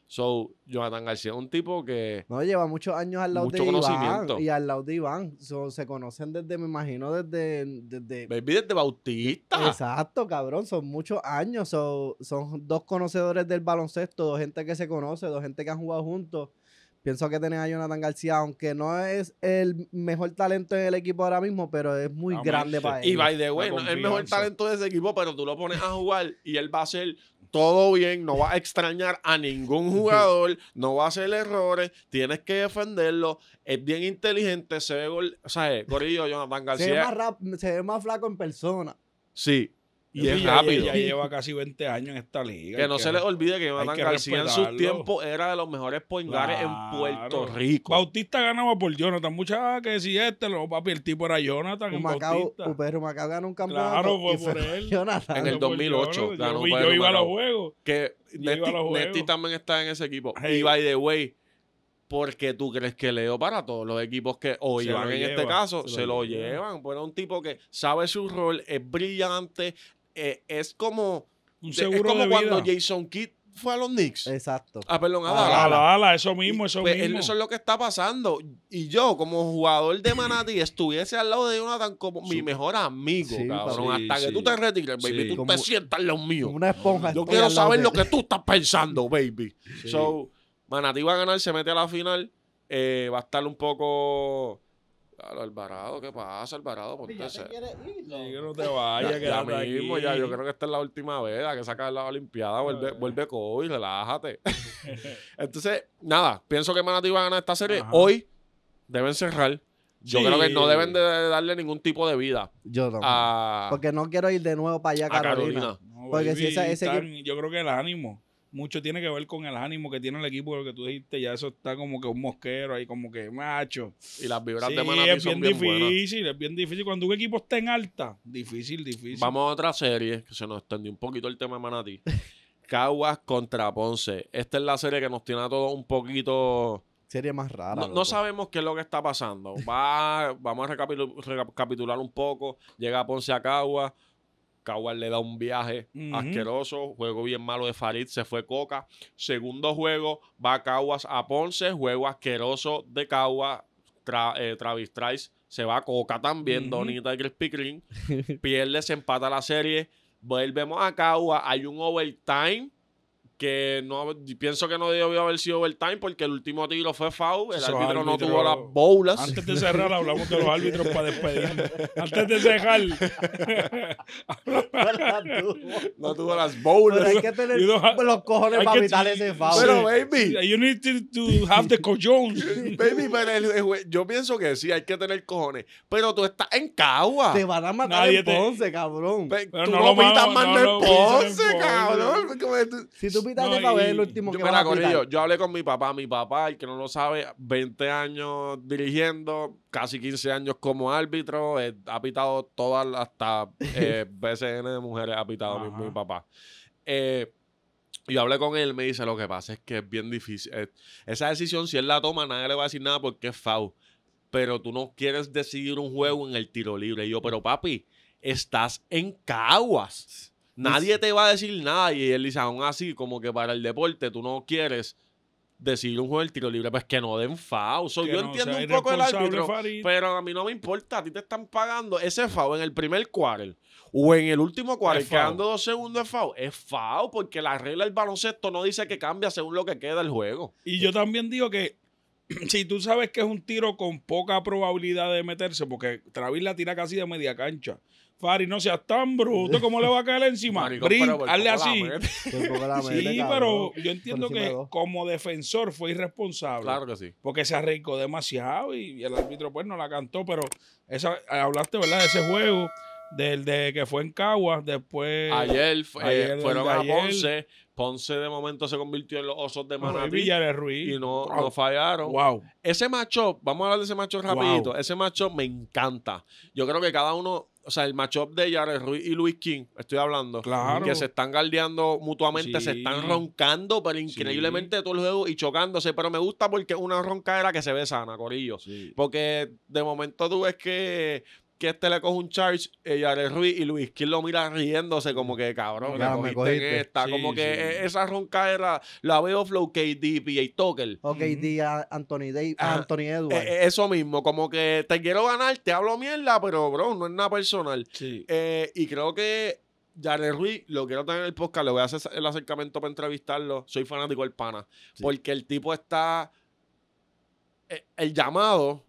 So, Jonathan García es un tipo que. No, lleva muchos años al lado de Iván. Y al lado de Iván. se conocen desde, me imagino, desde. desde Baby, desde Bautista. Exacto, cabrón. Son muchos años. son dos conocedores del baloncesto, dos gente que se conoce, dos gente que han jugado juntos. Pienso que tenés a Jonathan García, aunque no es el mejor talento en el equipo ahora mismo, pero es muy ah, grande para él. Y by the way, no es el mejor talento de ese equipo, pero tú lo pones a jugar y él va a ser todo bien, no va a extrañar a ningún jugador, no va a hacer errores, tienes que defenderlo, es bien inteligente, se ve, o sea, eh, Corillo, Jonathan García. Se rap, se ve más flaco en persona. Sí, y es rápido. Ya, lleva casi 20 años en esta liga. Que no se les olvide que Jonathan García en su tiempo era de los mejores poingares en Puerto Rico. Bautista ganaba por Jonathan. mucha ah, que si este, lo papi, el tipo era Jonathan. Bautista Pero Macao ganó un campeonato. por él. En el 2008 yo, Yo, iba a los juegos. Que también está en ese equipo. Y by the way, porque tú crees que Leo para todos los equipos que hoy van en este caso se, lo, lo, llevan. Bueno, un tipo que sabe su rol, es brillante, eh, es como, cuando Jason Kidd fue a los Knicks. Exacto. Ah, perdón, a Dala. A Dala, eso mismo, eso pues, mismo. Eso es lo que está pasando. Y yo, como jugador de Manati estuviese al lado de Jonathan como mi mejor amigo, cabrón. Hasta que tú te retires, baby, tú te sientas en los míos. Una esponja. Yo quiero saber lo que tú estás pensando, baby. So, Manatí va a ganar, se mete a la final. Eh, va a estar un poco Alvarado, ¿qué pasa, Alvarado? ¿no? no te vayas, ya, mismo, yo creo que esta es la última vez, que saca la Olimpiada, vuelve, vuelve COVID, relájate. Entonces, nada, pienso que Manati va a ganar esta serie. Hoy deben cerrar. Yo creo que no deben de darle ningún tipo de vida. Yo no. Porque no quiero ir de nuevo para allá, Carolina. Carolina. porque si esa, Yo creo que el ánimo mucho tiene que ver con el ánimo que tiene el equipo, lo que tú dijiste, ya eso está como que un mosquero ahí, como que macho. Y las vibras de Manatí es bien, son difícil, es bien difícil. Cuando un equipo está en alta, difícil, difícil. Vamos a otra serie, que se nos extendió un poquito el tema de Manatí. Caguas contra Ponce. Esta es la serie que nos tiene a todos un poquito... Serie más rara. No, sabemos qué es lo que está pasando. Va, vamos a recapitular un poco. Llega Ponce a Caguas Kawhi le da un viaje asqueroso, juego bien malo de Farid, se fue Coca. Segundo juego, va Caguas a Ponce, juego asqueroso de Caguas, eh, Travis Trice se va a Coca también, Donita y Crispy Green. Pierde, se empata la serie. Volvemos a Caguas, hay un overtime que no pienso que no debió haber sido overtime porque el último tiro fue foul, el árbitro, no tuvo las bolas. Antes de cerrar hablamos de los árbitros para despedirnos. Antes de cerrar. no tuvo las bolas. Pero hay que tener los cojones para evitar ese foul. Pero baby, you need to, have the cojones. baby, pero yo pienso que sí, hay que tener cojones, pero tú estás en Cagua. Te van a matar el Ponce, cabrón. Pero tú no, lo pitas más en Ponce, cabrón. Si tú yo, hablé con mi papá. Mi papá, el que no lo sabe, 20 años dirigiendo, casi 15 años como árbitro. Eh, ha pitado todas hasta eh, BCN de mujeres, ha pitado mi, mi, papá. Eh, yo hablé con él, me dice, lo que pasa es que es bien difícil. Eh, esa decisión, si él la toma, nadie le va a decir nada porque es foul. Pero tú no quieres decidir un juego en el tiro libre. Y yo, pero papi, estás en Caguas. Nadie te va a decir nada. Y él dice, aún así, como que para el deporte tú no quieres decir un juego del tiro libre, pues que no den fao yo entiendo un poco el árbitro, pero a mí no me importa. A ti te están pagando ese fao en el primer quarter o en el último cuarto, quedando dos segundos de fao Es fao porque la regla del baloncesto no dice que cambia según lo que queda el juego. Y yo también digo que si tú sabes que es un tiro con poca probabilidad de meterse, porque Travis la tira casi de media cancha. Fari, no seas tan bruto, como le va a caer encima? Brin, hazle así. sí, pero yo entiendo que como defensor fue irresponsable. Claro que sí. Porque se arriesgó demasiado y, el árbitro pues no la cantó, pero esa, eh, hablaste, ¿verdad? De ese juego, del de que fue en Caguas, después... Ayer, eh, fueron a Ponce, Ponce de momento se convirtió en los Osos de Manatí. de Ruiz. Y no, no, fallaron. Wow. Ese macho, vamos a hablar de ese macho rapidito. Ese macho me encanta. Yo creo que cada uno o sea, el matchup de Jared Ruiz y Luis King, estoy hablando, claro. que se están galdeando mutuamente, se están roncando, pero increíblemente todo el juego y chocándose. Pero me gusta porque una ronca era que se ve sana, Corillo. Porque de momento tú ves que que este le coge un charge, a Ruiz y Luis Quil lo mira riéndose como que cabrón, como que e, esa ronca era la veo Flow KD, y Toker Ok, D, Anthony Day, Anthony e, Edwards. E, eso mismo, como que te quiero ganar, te hablo mierda, pero bro, no es nada personal. Eh, y creo que Jared Ruiz, lo quiero tener en el podcast, le voy a hacer el acercamiento para entrevistarlo. Soy fanático del pana. Porque el tipo está. Eh, el llamado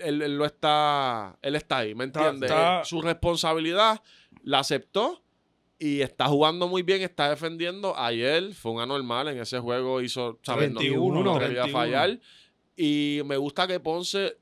él, lo está, él está ahí, ¿me entiendes? Eh, su responsabilidad la aceptó y está jugando muy bien, está defendiendo. Ayer fue un anormal en ese juego, hizo, ¿sabes? 21, no, no, fallar. Y me gusta que Ponce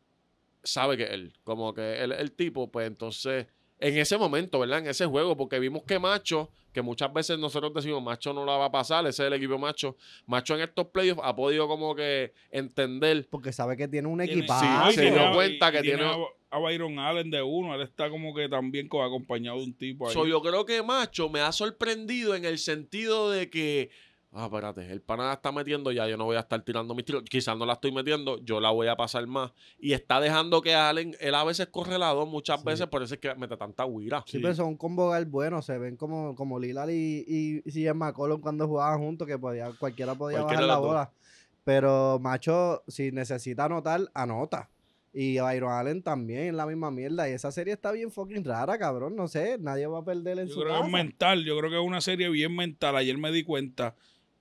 sabe que él, como que él el tipo, pues entonces, en ese momento, ¿verdad? En ese juego, porque vimos que Macho que muchas veces nosotros decimos, macho no la va a pasar, ese es el equipo macho. Macho en estos playoffs ha podido como que entender. Porque sabe que tiene un equipo Sí, se dio cuenta que tiene... a Byron Allen de uno, él está como que también acompañado de un tipo ahí. yo creo que Macho me ha sorprendido en el sentido de que ah, espérate, el pana está metiendo ya, yo no voy a estar tirando mis tiros, quizás no la estoy metiendo, yo la voy a pasar más. Y está dejando que Allen, él a veces corre la muchas veces por eso es que mete tanta huira. Sí, pero son buenos, se ven como, como y, y, y McCollum cuando jugaban juntos, que podía, cualquiera podía bajar la bola. Pero, macho, si necesita anotar, anota. Y Byron Allen también, la misma mierda. Y esa serie está bien fucking rara, cabrón. No sé, nadie va a perder en su Yo creo que es mental, yo creo que es una serie bien mental. Ayer me di cuenta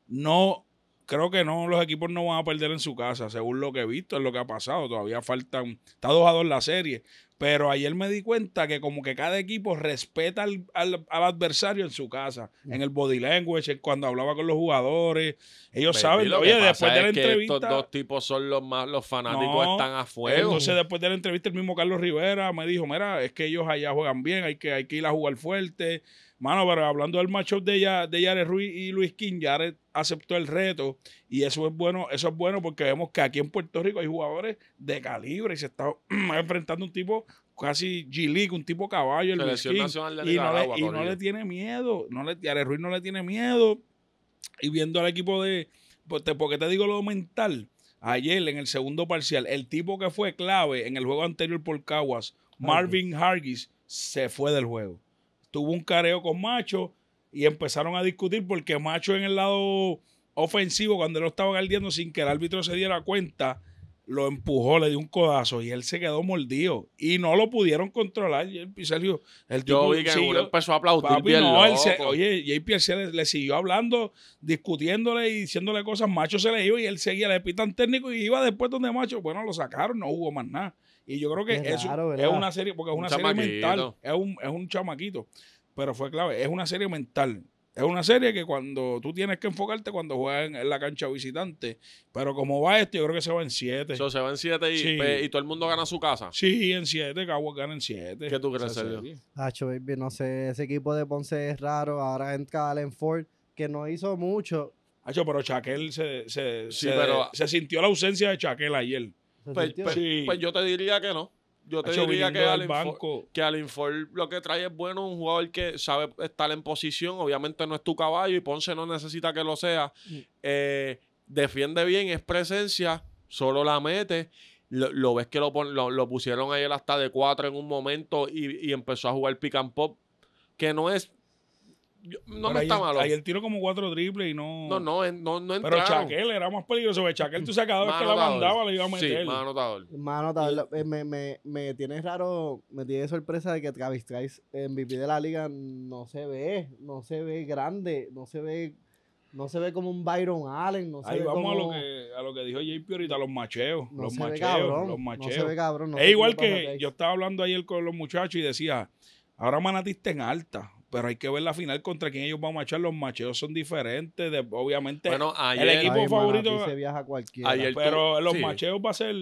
no, creo que no, los equipos no van a perder en su casa, según lo que he visto, es lo que ha pasado. Todavía faltan, está dos a dos la serie, pero ayer me di cuenta que como que cada equipo respeta al, al, al adversario en su casa, mm. en el body language, cuando hablaba con los jugadores. Ellos saben, oye, después de la entrevista... estos dos tipos son los más, los fanáticos están a fuego. Entonces después de la entrevista el mismo Carlos Rivera me dijo, mira, es que ellos allá juegan bien, hay que, hay que ir a jugar fuerte. Mano, pero hablando del matchup de, ya, de Ruiz y Luis King, Jared aceptó el reto y eso es bueno, eso es bueno porque vemos que aquí en Puerto Rico hay jugadores de calibre y se está enfrentando un tipo casi G-League, un tipo caballo, y, no le, tiene miedo, no le, Ruiz no le tiene miedo. Y viendo al equipo de, pues, porque te digo lo mental, ayer en el segundo parcial, el tipo que fue clave en el juego anterior por Caguas, Marvin Hargis, se fue del juego. Tuvo un careo con Macho y empezaron a discutir porque Macho en el lado ofensivo, cuando lo estaba galdeando sin que el árbitro se diera cuenta, lo empujó, le dio un codazo y él se quedó mordido y no lo pudieron controlar. Y el tipo, Yo vi que uno empezó a aplaudir oye, le, siguió hablando, discutiéndole y diciéndole cosas. Macho se le iba y él seguía, le pitan técnico y iba después donde Macho. Bueno, lo sacaron, no hubo más nada. Y yo creo que es, es una serie, porque es una serie mental, es un, es un chamaquito, pero fue clave, es una serie mental es una serie que cuando tú tienes que enfocarte cuando juegan en la cancha visitante. Pero como va este, yo creo que se va en siete. Eso se va en siete y, pues, y, todo el mundo gana su casa. Sí, en siete. Caguas gana en siete. ¿Qué tú crees, Sergio? Hacho, no sé, ese equipo de Ponce es raro. Ahora entra Allen Ford, que no hizo mucho. Hacho, pero Chaquel se, se, sintió la ausencia de Chaquel ayer. Pues, pues, pues yo te diría que no yo te diría que al banco. que al lo que trae es bueno un jugador que sabe estar en posición. Obviamente no es tu caballo y Ponce no necesita que lo sea. Mm. Eh, defiende bien, es presencia, solo la mete. Lo, ves que lo, lo, lo pusieron ayer hasta de cuatro en un momento y, y empezó a jugar pick and pop, que no es no, me está malo malo. el tiro como cuatro triples y no. No, no, no, no Pero Chaquel era más peligroso. tú sacabas que la mandaba, le iba a meter. Sí, Más más me, me, me tiene raro, me tiene sorpresa de que Travis en MVP de la liga, no se ve. No se ve grande, no se ve. No se ve como un Byron Allen, no se Ahí vamos a lo que a lo que dijo JP ahorita, los macheos, los, macheos los macheos, no se ve cabrón, es igual que yo estaba hablando ayer con los muchachos y decía, ahora Manatí en alta, pero hay que ver la final contra quién ellos van a marchar. Los macheos son diferentes. obviamente, el equipo favorito. se viaja cualquiera. pero los macheos va a ser.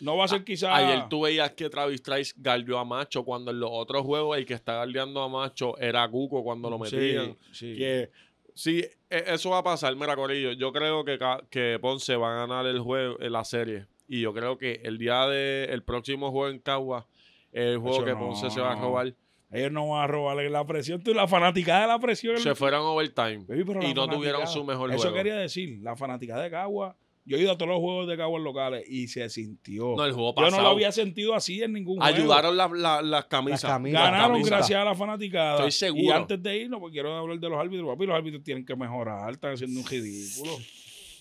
No va a ser quizás. Ayer tú veías que Travis Trice galdeó a Macho cuando en los otros juegos el que está galdeando a Macho era Cuco cuando lo metían. Sí, e, eso va a pasar. Mira, Corillo, yo creo que, que Ponce va a ganar el juego, eh, la serie. Y yo creo que el día del el próximo juego en Cagua el juego que Ponce se va a robar. Ellos no van a robarle la presión. la fanaticada de la presión. Se fueron overtime. y no tuvieron su mejor juego. Eso quería decir. La fanaticada de Cagua. Yo he ido a todos los juegos de cagua locales y se sintió. No, el juego Yo no lo había sentido así en ningún juego. Ayudaron las camisas. Ganaron gracias a la fanaticada. Y antes de irnos, porque quiero hablar de los árbitros. Papi, los árbitros tienen que mejorar. Están haciendo un ridículo.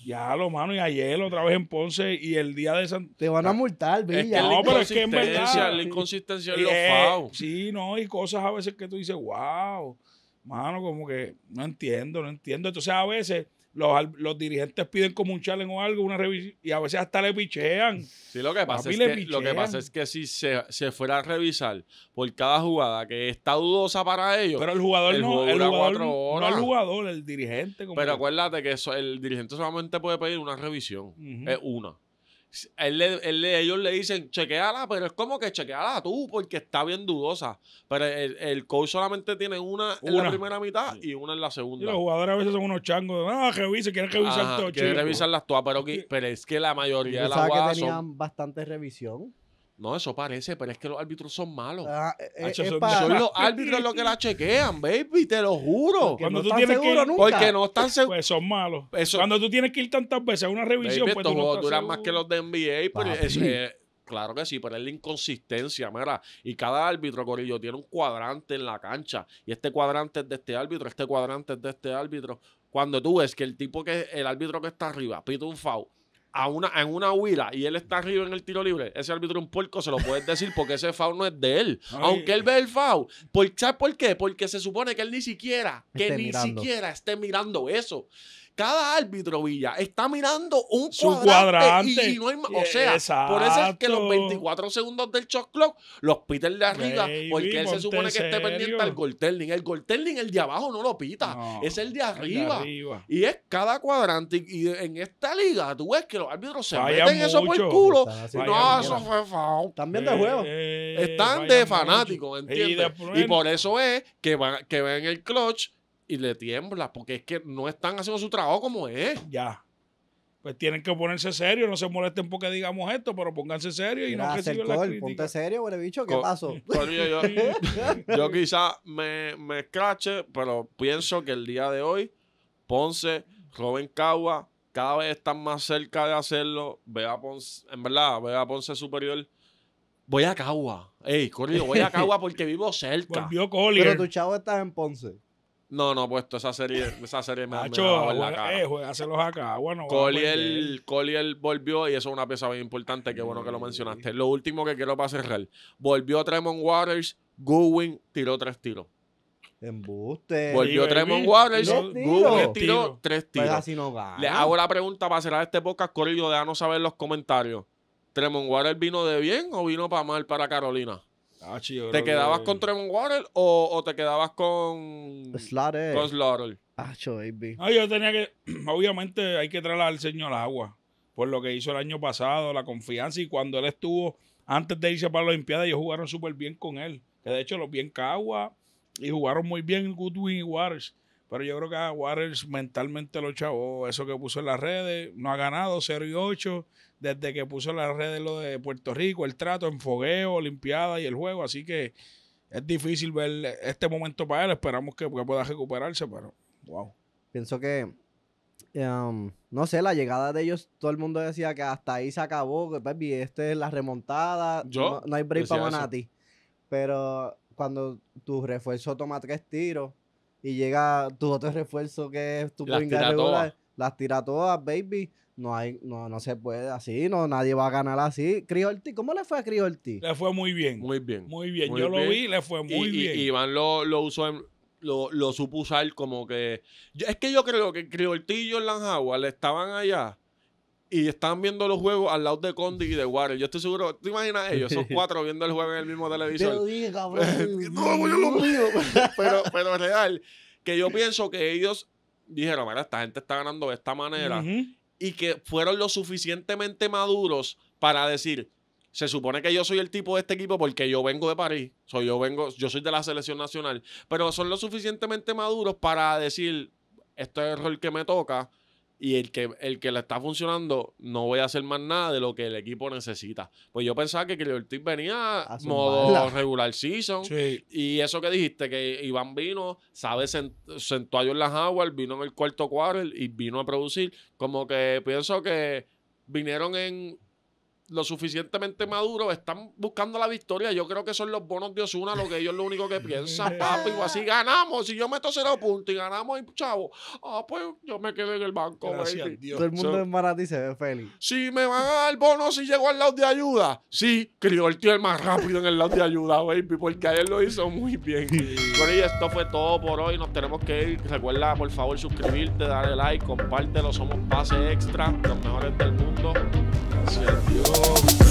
Ya, lo mano, y ayer otra vez en Ponce y el día de San... Te van a ah, multar, Villa. Este, no, pero es que en verdad... La inconsistencia de los eh, FAO. Sí, no, y cosas a veces que tú dices, wow, mano, como que no entiendo, no entiendo. Entonces, a veces los, dirigentes piden como un challenge o algo, una revisión, y a veces hasta le pichean. Sí, lo que pasa, es que, lo que, pasa es que si se, fuera a revisar por cada jugada que está dudosa para ellos. Pero el jugador, no, el jugador el dirigente. Pero acuérdate que eso, el dirigente solamente puede pedir una revisión, es una. Él, ellos le dicen, chequeala, pero es como que chequeala tú, porque está bien dudosa. Pero el, coach solamente tiene una, en la primera mitad y una en la segunda. los jugadores a veces son unos changos. Ah, revise, quieren revisar todo. las todas, pero, pero es que la mayoría de las jugadas que tenían bastante revisión. No, eso parece, pero es que los árbitros son malos. Ah, eh, eh, son, los árbitros los que la chequean, baby, te lo juro. Cuando no tú tienes que ir, nunca. Porque no están seguros. Pues son malos. Cuando tú tienes que ir tantas veces a una revisión, pues tú no duran más que los de NBA, pero Claro que sí, pero es la inconsistencia, mira. Y cada árbitro, Corillo, tiene un cuadrante en la cancha. Y este cuadrante es de este árbitro, este cuadrante es de este árbitro. Cuando tú ves que el tipo que, el árbitro que está arriba, pita un foul a una, en una huida y él está arriba en el tiro libre, ese árbitro es un puerco se lo puedes decir porque ese foul no es de él. Aunque él ve el foul. ¿Por, ¿Sabes por qué? Porque se supone que él ni siquiera, que ni siquiera esté mirando eso. Cada árbitro, Villa, está mirando un cuadrante, Y no hay O eh, sea, por eso es que los 24 segundos del shot clock los pita el de arriba, porque él se supone que esté pendiente al goaltending. El goaltending, el de abajo, no lo pita. es el de, arriba. Y es cada cuadrante. Y en esta liga, tú ves que los árbitros se meten eso por el culo. no, eso fue Están de juego. Están eh, de fanáticos, ¿entiendes? Y, por eso es que, van, que ven el clutch y le tiembla, porque es que no están haciendo su trabajo como es. Ya. Pues tienen que ponerse serio, no se molesten porque digamos esto, pero pónganse serio y no Ponte serio, güey, bicho, ¿qué pasó? Pues yo, quizás quizá me, me escrache, pero pienso que el día de hoy Ponce, Robin Cagua, cada vez están más cerca de hacerlo. Ve a Ponce, en verdad, ve Ponce superior. Voy a Cagua. Ey, corrido, voy a Cagua porque vivo cerca. Pero tu chavo está en Ponce. No, no, puesto esa serie, esa serie me, ha la cara. Eh, acá. Bueno, Collier, volvió y eso es una pieza bien importante. Qué bueno que lo mencionaste. Mm. Lo último que quiero para cerrar. Volvió Tremont Waters, Goodwin tiró tres tiros. Embuste. Volvió Tremont Waters, Goodwin tiró tres pues tiros. Pues no Les hago la pregunta para cerrar este podcast, Corillo, déjanos saber en los comentarios. ¿Tremont Waters vino de bien o vino para mal para Carolina? ¿Te quedabas con Tremont Water o, te quedabas con. Slaughter. Con yo tenía que. Obviamente hay que traer al señor agua. Por lo que hizo el año pasado, la confianza. Y cuando él estuvo, antes de irse para la Olimpiada, ellos jugaron súper bien con él. Que de hecho los bien Cagua y jugaron muy bien Goodwin y Waters. Pero yo creo que a Waters mentalmente lo chavó. Eso que puso en las redes, no ha ganado 0 y 8 desde que puso la las redes lo de Puerto Rico, el trato en fogueo, Olimpiada y el juego. Así que es difícil ver este momento para él. Esperamos que, pueda recuperarse, pero wow. Pienso que, em, no sé, la llegada de ellos, todo el mundo decía que hasta ahí se acabó, baby, esta es la remontada, No, hay break para Manati. Pero cuando tu refuerzo toma tres tiros y llega tu otro refuerzo que es tu las las tira todas, baby. No, hay, no, no se puede así, no, nadie va a ganar así. Criolti, ¿cómo le fue a Criolti? Le fue muy bien. Muy bien. Muy bien. Yo lo vi, le fue muy bien. Y Iván lo, lo usó lo, lo, supo usar como que. es que yo creo que Criolti y Jordan le estaban allá y estaban viendo los juegos al lado de Condi y de warren Yo estoy seguro, ¿te imaginas ellos? Son cuatro viendo el juego en el mismo televisor. Te lo dije, cabrón. no, pues yo lo mío. pero, pero real, que yo pienso que ellos dijeron, mira, esta gente está ganando de esta manera y que fueron lo suficientemente maduros para decir, se supone que yo soy el tipo de este equipo porque yo vengo de París, soy yo vengo, yo soy de la selección nacional, pero son lo suficientemente maduros para decir, este es el rol que me toca, y el que, el que le está funcionando, no voy a hacer más nada de lo que el equipo necesita. Pues yo pensaba que el Ortiz venía a modo regular season. Sí. Y eso que dijiste, que Iván vino, sabe, sentó a las aguas, vino en el cuarto cuarto y vino a producir. Como que pienso que vinieron en lo suficientemente maduro, están buscando la victoria. Yo creo que son los bonos de Osuna lo que ellos lo único que piensan, papi. O así ganamos. Si yo meto cero puntos y ganamos, y, chavo, ah, pues yo me quedé en el banco. Todo el mundo es en Maratí se ve feliz. Si me van a dar bono si llego al lado de ayuda. Sí, crió el tío el más rápido en el lado de ayuda, baby, porque ayer lo hizo muy bien. Bueno, y esto fue todo por hoy. Nos tenemos que ir. Recuerda, por favor, suscribirte, darle like, compártelo. Somos pase extra, los mejores del mundo. Yeah.